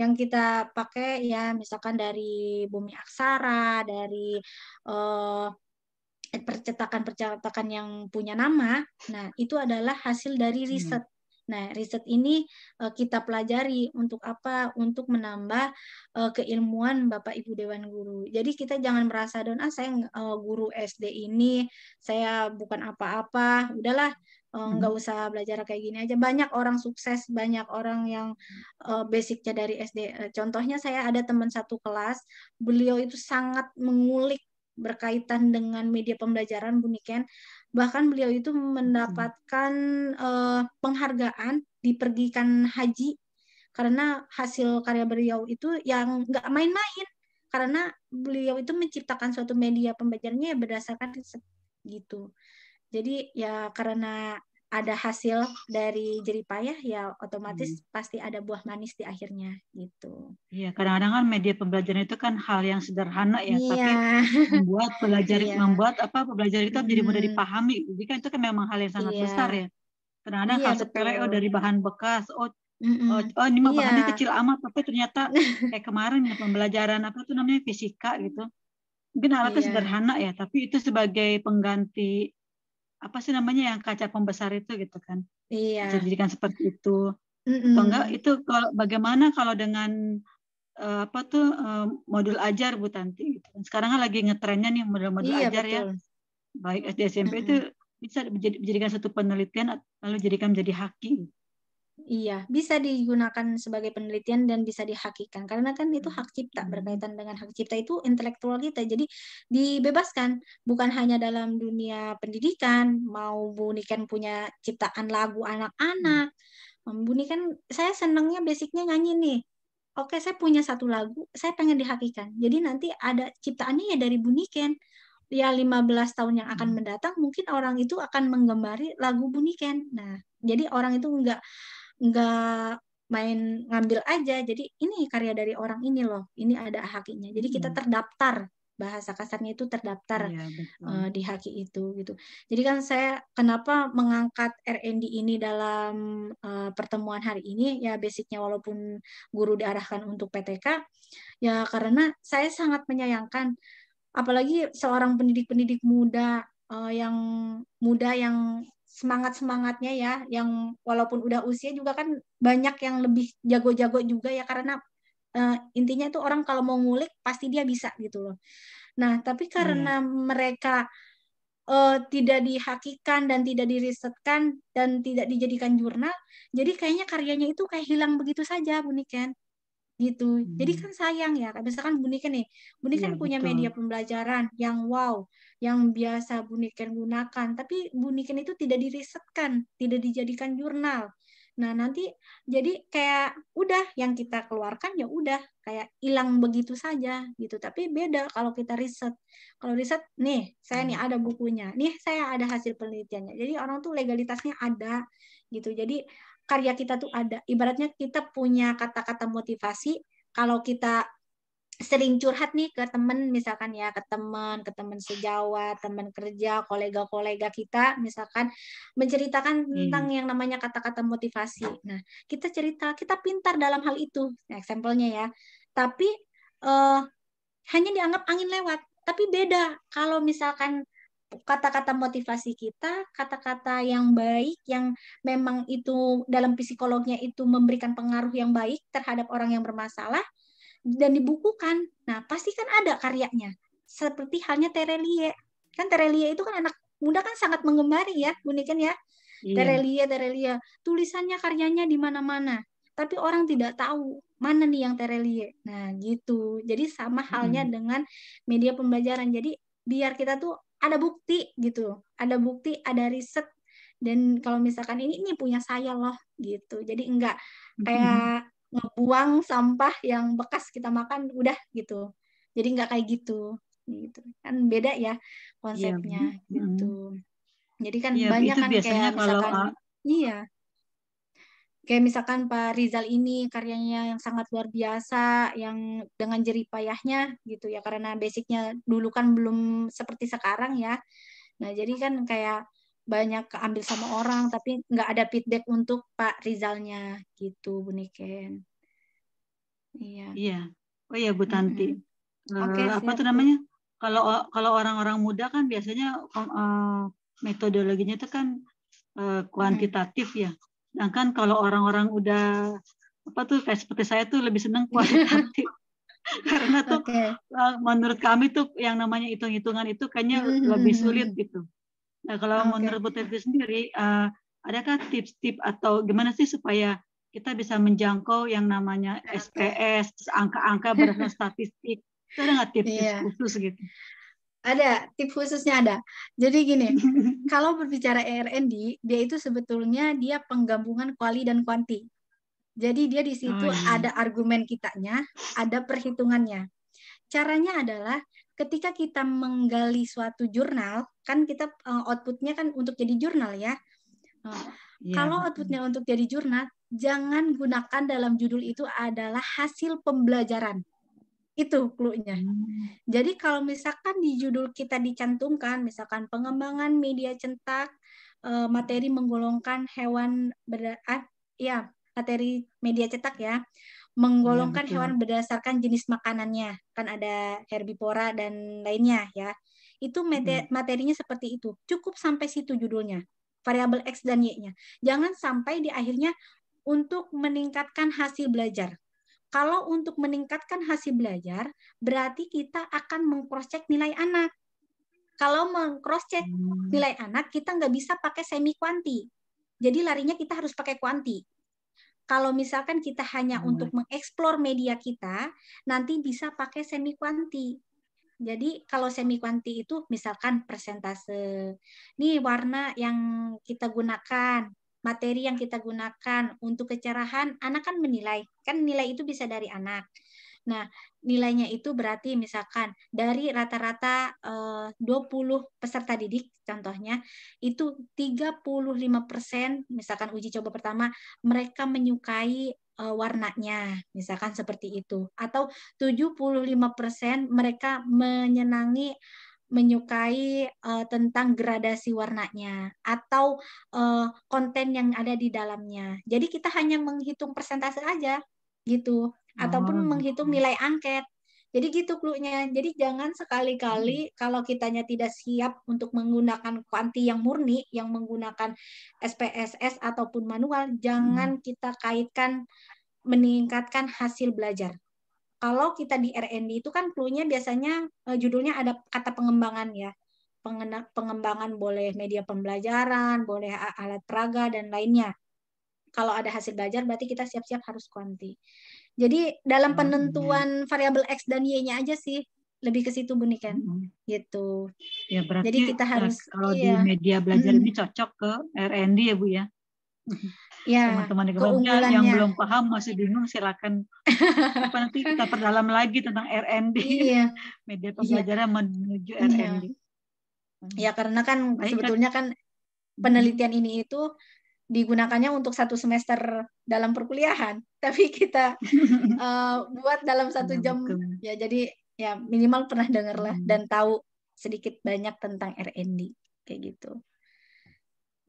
yang kita pakai ya misalkan dari Bumi Aksara dari eh, percetakan-percetakan yang punya nama. Nah, itu adalah hasil dari hmm. riset. Nah, riset ini eh, kita pelajari untuk apa? Untuk menambah eh, keilmuan Bapak Ibu Dewan Guru. Jadi kita jangan merasa down, ah saya eh, guru SD ini, saya bukan apa-apa. Udahlah, hmm. nggak uh, usah belajar kayak gini aja. Banyak orang sukses, banyak orang yang basicnya dari SD. contohnya saya ada teman satu kelas, beliau itu sangat mengulik berkaitan dengan media pembelajaran Buniken bahkan beliau itu hmm. mendapatkan uh, penghargaan dipergikan haji karena hasil karya beliau itu yang nggak main-main karena beliau itu menciptakan suatu media pembelajarannya berdasarkan riset gitu jadi ya karena ada hasil dari jeripayah ya otomatis hmm. pasti ada buah manis di akhirnya gitu. Iya, kadang-kadang kan media pembelajaran itu kan hal yang sederhana ya, iya. tapi membuat belajar iya. membuat apa pembelajaran itu menjadi jadi mudah hmm. dipahami. Jadi kan itu kan memang hal yang sangat iya. besar ya. Kadang-kadang iya, hal sepele oh dari bahan bekas, oh Mm-mm. Oh, oh ini mah iya. kecil amat, tapi ternyata kayak kemarin ya pembelajaran apa tuh namanya fisika gitu. Mungkin alatnya iya. sederhana ya, tapi itu sebagai pengganti apa sih namanya yang kaca pembesar itu gitu kan iya dijadikan seperti itu mm atau enggak itu kalau bagaimana kalau dengan uh, apa tuh uh, modul ajar Bu Tanti gitu kan? sekarang kan lagi ngetrennya nih modul-modul iya, ajar ya. betul. ya baik SD SMP mm itu bisa dijadikan satu penelitian lalu jadikan menjadi hakim. Iya, bisa digunakan sebagai penelitian dan bisa dihakikan karena kan itu hak cipta hmm. berkaitan dengan hak cipta itu intelektual kita. Jadi dibebaskan bukan hanya dalam dunia pendidikan, mau Bunikan punya ciptaan lagu anak-anak. Bunikan saya senangnya basicnya nyanyi nih. Oke, saya punya satu lagu, saya pengen dihakikan. Jadi nanti ada ciptaannya ya dari Buniken. Ya 15 tahun yang akan hmm. mendatang mungkin orang itu akan menggemari lagu Buniken. Nah, jadi orang itu enggak nggak main ngambil aja jadi ini karya dari orang ini loh ini ada hakinya jadi kita hmm. terdaftar bahasa kasarnya itu terdaftar ya, uh, di haki itu gitu jadi kan saya kenapa mengangkat RND ini dalam uh, pertemuan hari ini ya basicnya walaupun guru diarahkan untuk PTK ya karena saya sangat menyayangkan apalagi seorang pendidik-pendidik muda uh, yang muda yang semangat-semangatnya ya yang walaupun udah usia juga kan banyak yang lebih jago-jago juga ya karena uh, intinya itu orang kalau mau ngulik pasti dia bisa gitu loh. Nah, tapi karena hmm. mereka uh, tidak dihakikan dan tidak dirisetkan dan tidak dijadikan jurnal, jadi kayaknya karyanya itu kayak hilang begitu saja, Bu Niken gitu. Hmm. Jadi kan sayang ya, misalkan Buniken nih, Buniken ya, punya betul. media pembelajaran yang wow, yang biasa Buniken gunakan, tapi Buniken itu tidak dirisetkan, tidak dijadikan jurnal. Nah, nanti jadi kayak udah yang kita keluarkan ya udah kayak hilang begitu saja gitu. Tapi beda kalau kita riset. Kalau riset nih, saya nih hmm. ada bukunya. Nih saya ada hasil penelitiannya. Jadi orang tuh legalitasnya ada gitu. Jadi karya kita tuh ada. Ibaratnya kita punya kata-kata motivasi, kalau kita sering curhat nih ke temen misalkan ya ke temen ke temen sejawat temen kerja kolega-kolega kita misalkan menceritakan hmm. tentang hmm. yang namanya kata-kata motivasi nah kita cerita kita pintar dalam hal itu nah, ya tapi uh, hanya dianggap angin lewat tapi beda kalau misalkan kata-kata motivasi kita, kata-kata yang baik yang memang itu dalam psikolognya itu memberikan pengaruh yang baik terhadap orang yang bermasalah dan dibukukan. Nah, pasti kan ada karyanya. Seperti halnya Terelie. Kan Terelie itu kan anak muda kan sangat mengemari ya, Buniken ya. Iya. Terelie, Terelie. Tulisannya karyanya di mana-mana. Tapi orang tidak tahu mana nih yang Terelie. Nah, gitu. Jadi sama halnya hmm. dengan media pembelajaran. Jadi biar kita tuh ada bukti gitu ada bukti ada riset dan kalau misalkan ini ini punya saya loh gitu jadi enggak kayak ngebuang sampah yang bekas kita makan udah gitu jadi enggak kayak gitu gitu kan beda ya iya, konsepnya yeah. gitu jadi kan yeah, banyak kan kayak misalkan kalau, ah, iya kayak misalkan Pak Rizal ini karyanya yang sangat luar biasa yang dengan jeripayahnya gitu ya karena basicnya dulu kan belum seperti sekarang ya nah jadi kan kayak banyak keambil sama orang tapi nggak ada feedback untuk Pak Rizalnya gitu Bu Niken iya iya oh iya Bu Tanti mm -hmm. Eh, okay, apa tuh namanya kalau kalau orang-orang muda kan biasanya uh, metodologinya itu kan uh, kuantitatif mm -hmm. ya Sedangkan kalau orang-orang udah apa tuh kayak seperti saya tuh lebih seneng kualitatif. Karena tuh okay. Eh, menurut kami tuh yang namanya hitung-hitungan itu kayaknya hmm, hmm, lebih hmm, sulit gitu. Nah, kalau okay. menurut Bu Tevi sendiri, uh, adakah tips-tips atau gimana sih supaya kita bisa menjangkau yang namanya SPS, angka-angka berdasarkan statistik? Itu ada nggak tips-tips yeah. khusus gitu? ada tip khususnya ada. Jadi gini, kalau berbicara ERND, dia itu sebetulnya dia penggabungan kuali dan kuanti. Jadi dia di situ oh, ya. ada argumen kitanya, ada perhitungannya. Caranya adalah ketika kita menggali suatu jurnal, kan kita eh, outputnya kan untuk jadi jurnal ya. Yeah. Iya. Kalau outputnya untuk jadi jurnal, jangan gunakan dalam judul itu adalah hasil pembelajaran. Itu clue hmm. Jadi kalau misalkan di judul kita dicantumkan, misalkan pengembangan media cetak, eh, materi menggolongkan hewan berat, ah, ya materi media cetak ya, menggolongkan ya, hewan berdasarkan jenis makanannya, kan ada herbivora dan lainnya ya. Itu iya. materinya seperti itu. Cukup sampai situ judulnya variabel X dan Y-nya. Jangan sampai di akhirnya untuk meningkatkan hasil belajar. Kalau untuk meningkatkan hasil belajar, berarti kita akan mengcrosscheck nilai anak. Kalau mengcrosscheck hmm. nilai anak, kita nggak bisa pakai semi kuanti. Jadi larinya kita harus pakai kuanti. Kalau misalkan kita hanya hmm. untuk mengeksplor media kita, nanti bisa pakai semi kuanti. Jadi kalau semi kuanti itu misalkan persentase. Nih warna yang kita gunakan materi yang kita gunakan untuk kecerahan, anak kan menilai. Kan nilai itu bisa dari anak. Nah, nilainya itu berarti misalkan dari rata-rata 20 eh, peserta didik contohnya itu 35% misalkan uji coba pertama mereka menyukai eh, warnanya misalkan seperti itu atau 75% mereka menyenangi menyukai uh, tentang gradasi warnanya atau uh, konten yang ada di dalamnya. Jadi kita hanya menghitung persentase aja gitu oh. ataupun menghitung gitu. nilai angket. Jadi gitu clue Jadi jangan sekali-kali hmm. kalau kitanya tidak siap untuk menggunakan kuanti yang murni, yang menggunakan SPSS ataupun manual, jangan hmm. kita kaitkan meningkatkan hasil belajar kalau kita di R&D itu kan clue-nya biasanya eh, judulnya ada kata pengembangan ya. Pengembangan boleh media pembelajaran, boleh alat peraga dan lainnya. Kalau ada hasil belajar berarti kita siap-siap harus kuanti. Jadi dalam hmm. penentuan variabel x dan y-nya aja sih lebih ke situ Buni kan. Hmm. Gitu. Ya berarti Jadi kita eh, harus kalau iya. di media belajar hmm. ini cocok ke R&D ya Bu ya. Hmm. Ya, teman-teman di yang belum paham masih bingung silakan apa nanti kita perdalam lagi tentang RND Iya. Media iya. pembelajaran iya. menuju RND hmm. Iya. Ya karena kan Baik, sebetulnya kan hmm. penelitian ini itu digunakannya untuk satu semester dalam perkuliahan, tapi kita uh, buat dalam satu nah, jam. Ya jadi ya minimal pernah dengar lah hmm. dan tahu sedikit banyak tentang RND kayak gitu.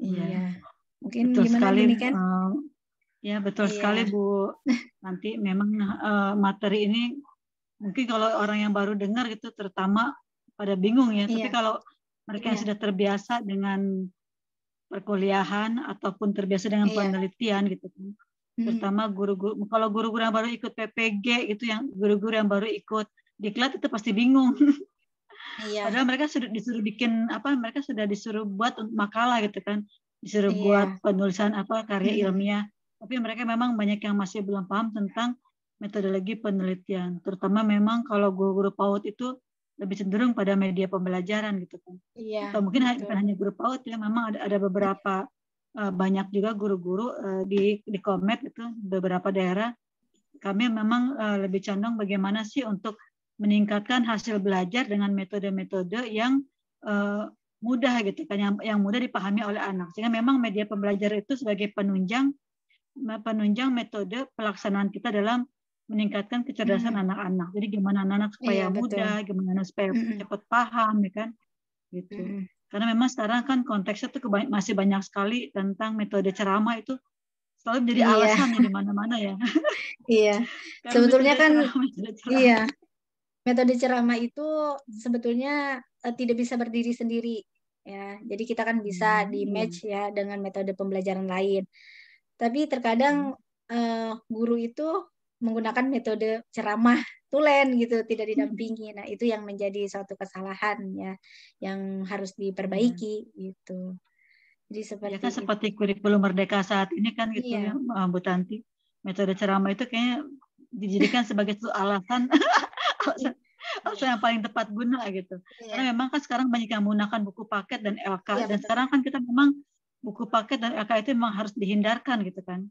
Iya. Yeah. Mungkin betul gimana sekali, ini kan? Uh, eh, ya betul yeah. sekali Bu. Nanti memang uh, materi ini mungkin kalau orang yang baru dengar gitu terutama pada bingung ya. Tapi iya. kalau mereka yeah. yang iya. sudah terbiasa dengan perkuliahan ataupun terbiasa dengan yeah. penelitian gitu kan. Hmm. Terutama guru-guru kalau guru-guru yang baru ikut PPG itu yang guru-guru yang baru ikut diklat itu pasti bingung. Iya. Padahal mereka sudah disuruh bikin apa? Mereka sudah disuruh buat makalah gitu kan disuruh yeah. buat penulisan apa karya yeah. ilmiah tapi mereka memang banyak yang masih belum paham tentang metodologi penelitian terutama memang kalau guru-guru PAUD itu lebih cenderung pada media pembelajaran gitu kan iya, atau mungkin betul. bukan hanya guru PAUD ya memang ada ada beberapa uh, banyak juga guru-guru uh, di di komet itu beberapa daerah kami memang uh, lebih condong bagaimana sih untuk meningkatkan hasil belajar dengan metode-metode yang uh, mudah gitu kan yang, yang mudah dipahami oleh anak sehingga memang media pembelajaran itu sebagai penunjang penunjang metode pelaksanaan kita dalam meningkatkan kecerdasan anak-anak. Jadi gimana anak-anak iya, supaya iya, mudah, betul. gimana supaya mm cepat paham, ya kan? Gitu. Karena memang sekarang kan konteksnya tuh masih banyak sekali tentang metode ceramah itu selalu jadi iya. alasan ya di mana-mana ya. iya. Sebetulnya kan ceramah, iya. Metode ceramah itu sebetulnya eh, tidak bisa berdiri sendiri ya jadi kita kan bisa hmm. di match ya dengan metode pembelajaran lain tapi terkadang hmm. uh, guru itu menggunakan metode ceramah tulen gitu tidak hmm. didampingi nah itu yang menjadi suatu kesalahan ya yang harus hmm. diperbaiki hmm. gitu jadi seperti ya kan seperti kurikulum merdeka saat ini kan gitu iya. ya eh, Bu Tanti metode ceramah itu kayaknya dijadikan sebagai alasan Oh, atau iya. yang paling tepat guna gitu. Yeah. Karena memang kan sekarang banyak yang menggunakan buku paket dan LK yeah, dan betul. sekarang kan kita memang buku paket dan LK itu memang harus dihindarkan gitu kan.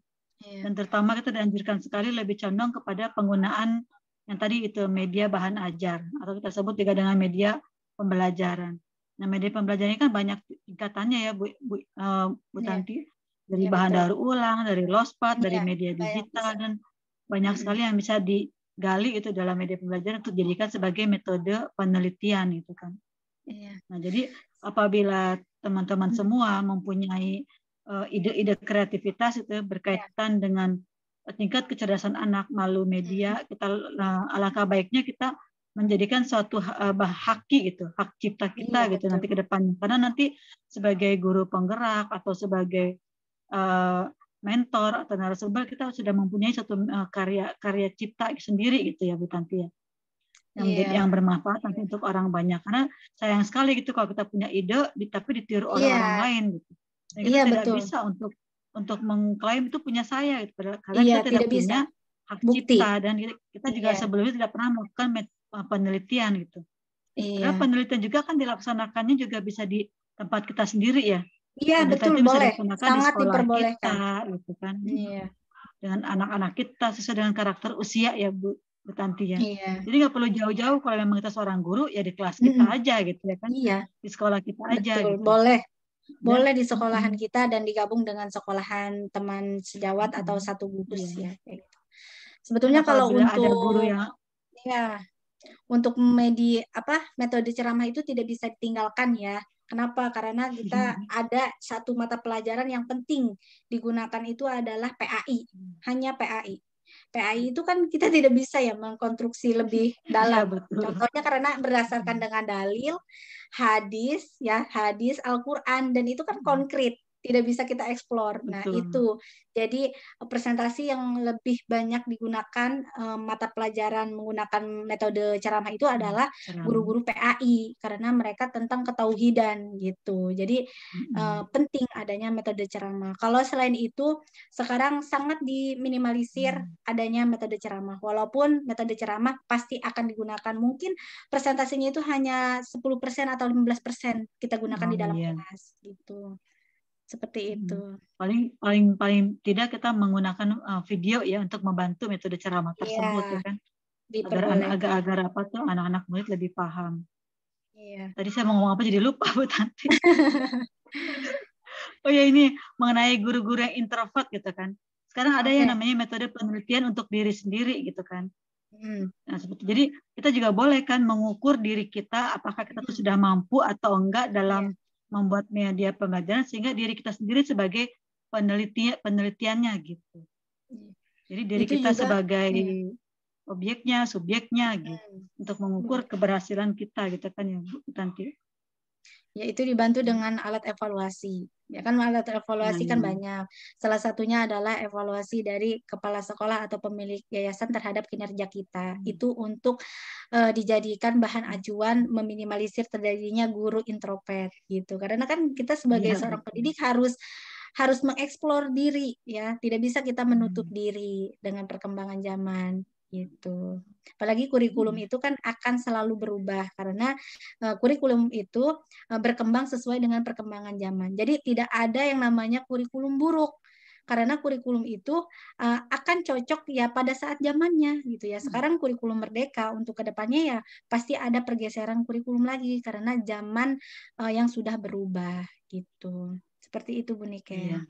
Yeah. Dan terutama kita dianjurkan sekali lebih condong kepada penggunaan yang tadi itu media bahan ajar atau kita sebut juga dengan media pembelajaran. Nah media pembelajaran ini kan banyak tingkatannya ya Bu Bu, uh, Bu yeah. Tanti dari yeah, bahan daur ulang, dari lospat, yeah, dari iya, media digital dan banyak sekali yang bisa di gali itu dalam media pembelajaran untuk dijadikan sebagai metode penelitian itu kan. Iya. Nah jadi apabila teman-teman hmm. semua mempunyai eh, ide-ide uh, kreativitas itu berkaitan iya. dengan tingkat kecerdasan anak melalui media hmm. kita uh, alangkah baiknya kita menjadikan suatu uh, haki gitu hak cipta kita iya, gitu betul. nanti ke depan karena nanti sebagai guru penggerak atau sebagai eh, mentor atau narasumber kita sudah mempunyai satu eh, karya karya cipta sendiri gitu ya Bu Tanti ya yang yeah. Iya. yang bermanfaat nanti untuk orang banyak karena sayang sekali gitu kalau kita punya ide tapi ditiru oleh yeah. orang lain gitu dan kita yeah, tidak betul. bisa untuk untuk mengklaim itu punya saya gitu karena yeah, kita tidak, tidak punya hak Bukti. cipta dan kita, kita juga yeah. sebelumnya tidak pernah melakukan eh, penelitian gitu yeah. karena penelitian juga kan dilaksanakannya juga bisa di tempat kita sendiri ya Iya betul bisa boleh, sangat di diperbolehkan. Kita, gitu kan. Iya. Dengan anak-anak kita sesuai dengan karakter usia ya Bu. Bu Tanti ya. Iya. Jadi nggak perlu jauh-jauh kalau memang kita seorang guru ya di kelas kita mm. aja gitu ya kan. Iya. Di sekolah kita Betul. aja. Gitu. Boleh. Nah, boleh di sekolahan kita dan digabung dengan sekolahan teman sejawat atau satu gugus iya. ya. Gitu. Sebetulnya kalau, kalau untuk ada guru yang ya untuk medi apa metode ceramah itu tidak bisa ditinggalkan ya. Kenapa? Karena kita mm-hmm. ada satu mata pelajaran yang penting digunakan itu adalah PAI, hanya PAI. PAI itu kan kita tidak bisa ya mengkonstruksi lebih iya, dalam. Contohnya karena berdasarkan mm-hmm. dengan dalil, hadis ya, hadis Al-Qur'an dan itu kan mm-hmm. konkret tidak bisa kita eksplor. Nah, itu. Jadi eh, presentasi yang lebih banyak digunakan eh, mata pelajaran menggunakan metode ceramah itu hmm, adalah guru-guru PAI karena mereka tentang ketauhidan gitu. Jadi hmm. eh, penting adanya metode ceramah. Kalau selain itu sekarang sangat diminimalisir hmm. adanya metode ceramah. Walaupun metode ceramah pasti akan digunakan mungkin presentasinya itu hanya 10% atau 15% kita gunakan oh, di dalam iya. kelas gitu seperti hmm. itu. Paling paling paling tidak kita menggunakan eh, video ya untuk membantu metode ceramah iya. tersebut yeah. ya kan. Agar agar-agar apa tuh anak-anak murid lebih paham. Iya. Tadi saya mau ngomong apa jadi lupa Bu Tanti. oh ya ini mengenai guru-guru yang introvert gitu kan. Sekarang ada okay. yang namanya metode penelitian untuk diri sendiri gitu kan. Hmm. Nah, seperti jadi kita juga boleh kan mengukur diri kita apakah kita tuh hmm. sudah mampu atau enggak dalam iya membuat media pembelajaran sehingga diri kita sendiri sebagai peneliti penelitiannya gitu. Jadi diri kita juga, sebagai ya. objeknya, subjeknya gitu hmm. untuk mengukur hmm. keberhasilan kita gitu kan ya Bu Tanti yaitu dibantu hmm. dengan alat evaluasi. Ya kan alat evaluasi nah, kan iya. banyak. Salah satunya adalah evaluasi dari kepala sekolah atau pemilik yayasan terhadap kinerja kita. Hmm. Itu untuk uh, dijadikan bahan acuan meminimalisir terjadinya guru introvert gitu. Karena kan kita sebagai ya. seorang pendidik harus harus mengeksplor diri ya, tidak bisa kita menutup hmm. diri dengan perkembangan zaman gitu. Apalagi kurikulum hmm. itu kan akan selalu berubah karena uh, kurikulum itu uh, berkembang sesuai dengan perkembangan zaman. Jadi tidak ada yang namanya kurikulum buruk karena kurikulum itu uh, akan cocok ya pada saat zamannya gitu ya. Hmm. Sekarang kurikulum merdeka untuk kedepannya ya pasti ada pergeseran kurikulum lagi karena zaman uh, yang sudah berubah gitu. Seperti itu Bu Nike. Ya.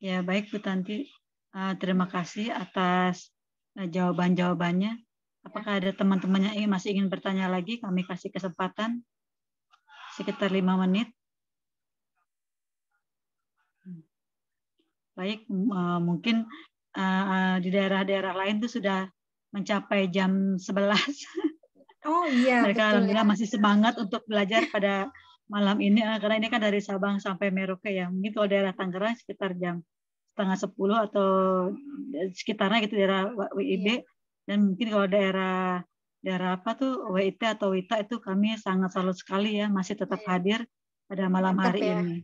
ya baik Bu Tanti. Uh, terima kasih atas Nah, jawaban-jawabannya. Ya. Apakah ada teman-teman yang masih ingin bertanya lagi? Kami kasih kesempatan sekitar lima menit. Baik, eh, mungkin eh, di daerah-daerah lain itu sudah mencapai jam 11. Oh iya. Mereka betul, alhamdulillah ya. masih semangat untuk belajar pada malam ini eh, karena ini kan dari Sabang sampai Merauke ya. Mungkin kalau daerah Tangerang sekitar jam setengah sepuluh atau eh, sekitarnya gitu daerah WIB yeah. dan mungkin kalau daerah daerah apa tuh WIT atau WITA itu kami sangat salut sekali ya masih tetap yeah. hadir pada malam Mantap hari ya. ini.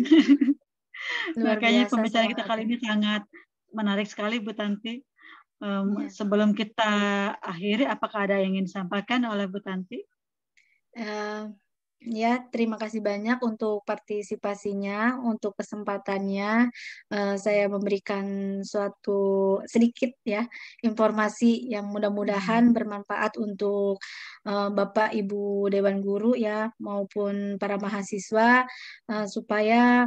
Makanya pembicaraan kita kali ini sangat menarik sekali Bu Tanti. Um, yeah. Sebelum kita akhiri, apakah ada yang ingin disampaikan oleh Bu Tanti? Uh, Ya, terima kasih banyak untuk partisipasinya, untuk kesempatannya. Eh, saya memberikan suatu sedikit ya informasi yang mudah-mudahan hmm. bermanfaat untuk eh, Bapak Ibu Dewan Guru ya maupun para mahasiswa eh, supaya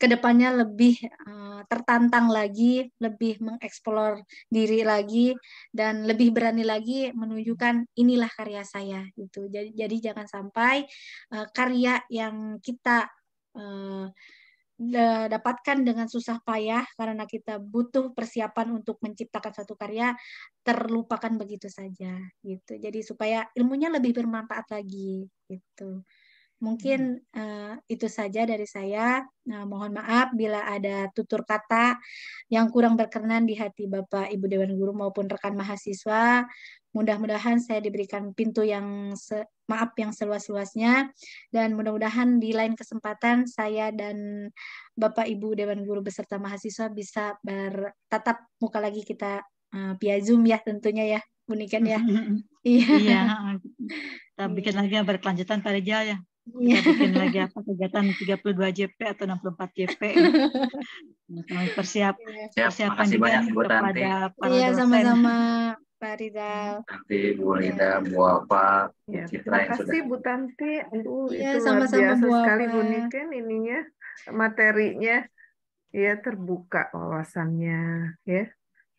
kedepannya lebih uh, tertantang lagi, lebih mengeksplor diri lagi, dan lebih berani lagi menunjukkan inilah karya saya gitu. Jadi, jadi jangan sampai uh, karya yang kita uh, dapatkan dengan susah payah karena kita butuh persiapan untuk menciptakan satu karya terlupakan begitu saja gitu. Jadi supaya ilmunya lebih bermanfaat lagi gitu. Mungkin uh, itu saja dari saya. Nah, mohon maaf bila ada tutur kata yang kurang berkenan di hati Bapak, Ibu Dewan Guru maupun rekan mahasiswa. Mudah-mudahan saya diberikan pintu yang se maaf yang seluas-luasnya dan mudah-mudahan di lain kesempatan saya dan Bapak Ibu Dewan Guru beserta mahasiswa bisa bertatap muka lagi kita uh, via Zoom ya tentunya ya. Unikan ya. Hmm, hmm, iya. Iya. Kita bikin lagi yang berkelanjutan Pak Rijal ya. Iya. bikin lagi apa kegiatan 32 JP atau 64 JP. Nah, persiap yeah. persiapan juga banyak, kepada para Iya, sama-sama Pak Rizal. Nanti Bu Rida, Bu Apa, ya, Citra yang sudah. Terima kasih Bu Tanti. Aduh, ya, itu sama -sama luar biasa Bu sekali Bu Niken ininya materinya ya terbuka wawasannya ya.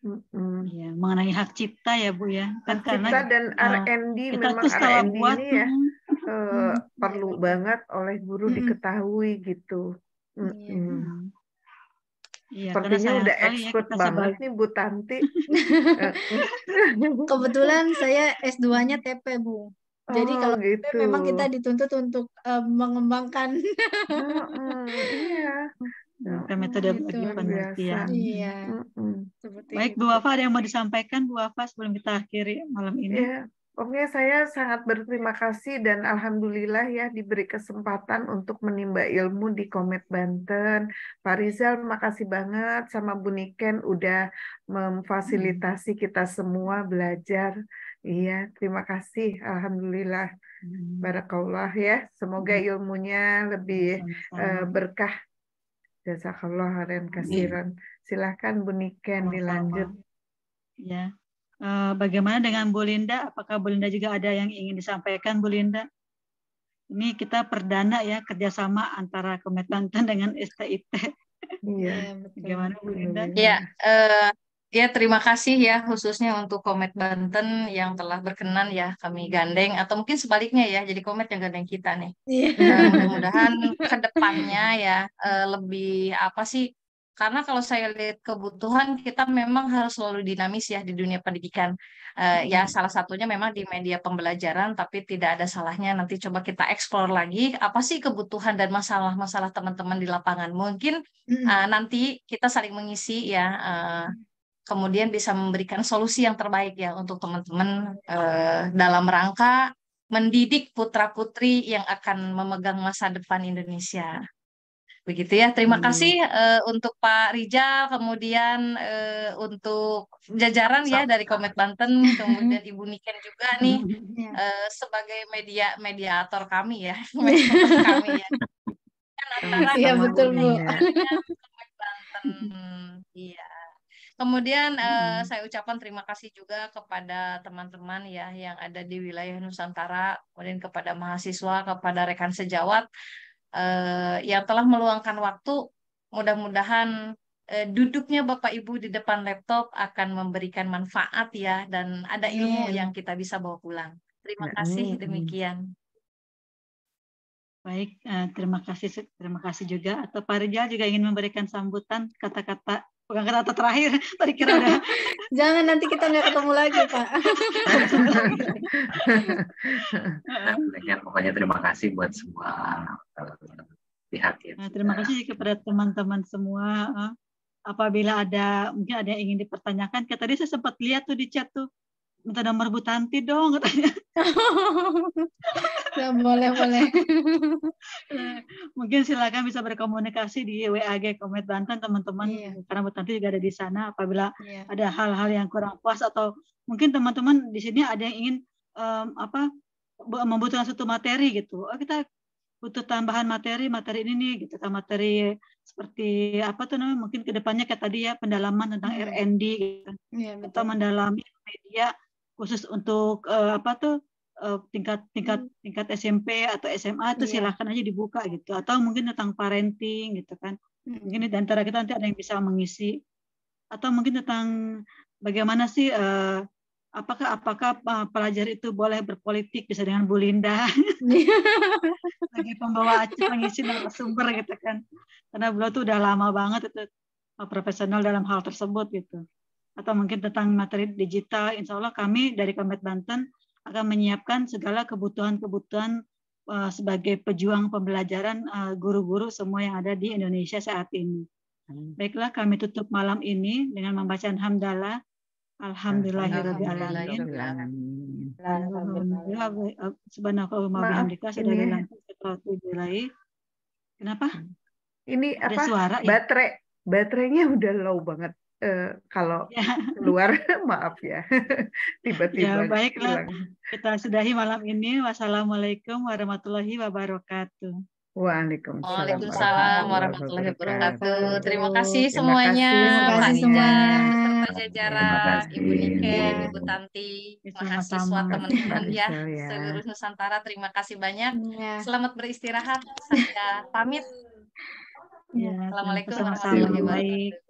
Mm Ya, mengenai hak cipta ya Bu ya. Kan hak karena cipta dan R&D uh, memang R&D ini ya. Mm-hmm uh, hmm. perlu iya. banget oleh guru hmm. diketahui gitu. Hmm. Hmm. ya, Sepertinya udah expert ya, banget sabar. nih Bu Tanti. Kebetulan saya S2-nya TP, Bu. Jadi oh, kalau gitu. TP memang kita dituntut untuk uh, mengembangkan. oh, uh, iya. Metode oh, metode gitu. penelitian. Iya. Mm -mm. Baik, Bu Wafa ada yang mau disampaikan Bu Wafa sebelum kita akhiri malam ini? Yeah. Pokoknya saya sangat berterima kasih dan alhamdulillah ya diberi kesempatan untuk menimba ilmu di Komet Banten. Pak Rizal, makasih banget sama Bu Niken udah memfasilitasi hmm. kita semua belajar. Iya, terima kasih. Alhamdulillah. Hmm. Barakallah ya. Semoga hmm. ilmunya lebih uh, berkah. Jazakallah khairan iya. kasiran. Silahkan Bu Niken dilanjut. Ya. Eh, bagaimana dengan Bu Linda? Apakah Bu Linda juga ada yang ingin disampaikan, Bu Linda? Ini kita perdana ya kerjasama antara Kementan dengan STIT. Iya. Bagaimana Bu Linda? Iya. Ya, terima kasih ya khususnya untuk Komet Banten yang telah berkenan ya kami gandeng atau mungkin sebaliknya ya jadi Komet yang gandeng kita nih. Yeah. mudah-mudahan kedepannya ya eh, lebih apa sih karena kalau saya lihat kebutuhan kita memang harus selalu dinamis ya di dunia pendidikan. Uh, ya hmm. salah satunya memang di media pembelajaran, tapi tidak ada salahnya nanti coba kita eksplor lagi apa sih kebutuhan dan masalah-masalah teman-teman di lapangan. Mungkin uh, nanti kita saling mengisi ya. Uh, kemudian bisa memberikan solusi yang terbaik ya untuk teman-teman uh, dalam rangka mendidik putra putri yang akan memegang masa depan Indonesia begitu ya. Terima hmm. kasih uh, untuk Pak Rijal, kemudian uh, untuk jajaran Sampai. ya dari Komet Banten, kemudian Ibu Niken juga nih yeah. Iya. uh, sebagai media mediator kami ya, kami ya. Kan iya kan betul Bu. Iya. Komet Banten. Iya. Kemudian eh, hmm. uh, saya ucapkan terima kasih juga kepada teman-teman ya yang ada di wilayah Nusantara, kemudian kepada mahasiswa, kepada rekan sejawat uh, yang telah meluangkan waktu. Mudah-mudahan uh, duduknya Bapak Ibu di depan laptop akan memberikan manfaat ya dan ada ilmu yeah. yang kita bisa bawa pulang. Terima ya, kasih demikian. Baik, eh, terima kasih terima kasih juga atau Pak Rijal juga ingin memberikan sambutan kata-kata pengangkat kata terakhir tadi kira ada jangan nanti kita nggak ketemu lagi pak nah, pokoknya terima kasih buat semua eh, pihak ya nah, terima kasih kepada teman-teman semua eh. apabila ada mungkin ada yang ingin dipertanyakan kayak tadi saya sempat lihat tuh di chat tuh minta nomor Bu Tanti dong katanya. ya, boleh boleh. Mungkin silakan bisa berkomunikasi di WAG Komet Banten teman-teman iya. karena Bu Tanti juga ada di sana apabila iya. ada hal-hal yang kurang puas atau mungkin teman-teman di sini ada yang ingin um, apa membutuhkan suatu materi gitu. Oh, kita butuh tambahan materi materi ini nih gitu kan materi seperti apa tuh namanya mungkin kedepannya kayak tadi ya pendalaman tentang iya. RND, R&D gitu iya, atau mendalami media khusus untuk uh, apa tuh eh, tingkat tingkat hmm. tingkat tingkat SMP atau SMA itu yeah. Iya. silahkan aja dibuka gitu atau mungkin tentang parenting gitu kan hmm. mungkin di antara kita nanti ada yang bisa mengisi atau mungkin tentang bagaimana sih uh, apakah apakah pelajar itu boleh berpolitik bisa dengan Bu Linda lagi pembawa acara pengisi sumber gitu kan karena beliau tuh udah lama banget itu profesional dalam hal tersebut gitu atau mungkin tentang materi digital, insya Allah kami dari Kemet Banten akan menyiapkan segala kebutuhan-kebutuhan eh, sebagai pejuang pembelajaran eh, guru-guru semua yang ada di Indonesia saat ini. Baiklah, kami tutup malam ini dengan membaca hamdalah. Alhamdulillahirrahmanirrahim. Subhanallah, Kenapa? Ini apa? Ada suara, ya? baterai, ya? baterainya udah low banget. Eh, kalau ya. keluar maaf ya, ya tiba-tiba ya, baiklah kita sudahi malam ini wassalamualaikum warahmatullahi wabarakatuh Waalaikumsalam, Waalaikumsalam warahmatullahi wabarakatuh. Terima kasih semuanya. Terima kasih semuanya. kasih. Jajaran, Ibu Niken, Ibu Tanti, mahasiswa ya, teman-teman ya, ya, seluruh Nusantara. Terima kasih banyak. Ya. Selamat beristirahat. Saya pamit. Ya, Assalamualaikum warahmatullahi wabarakatuh.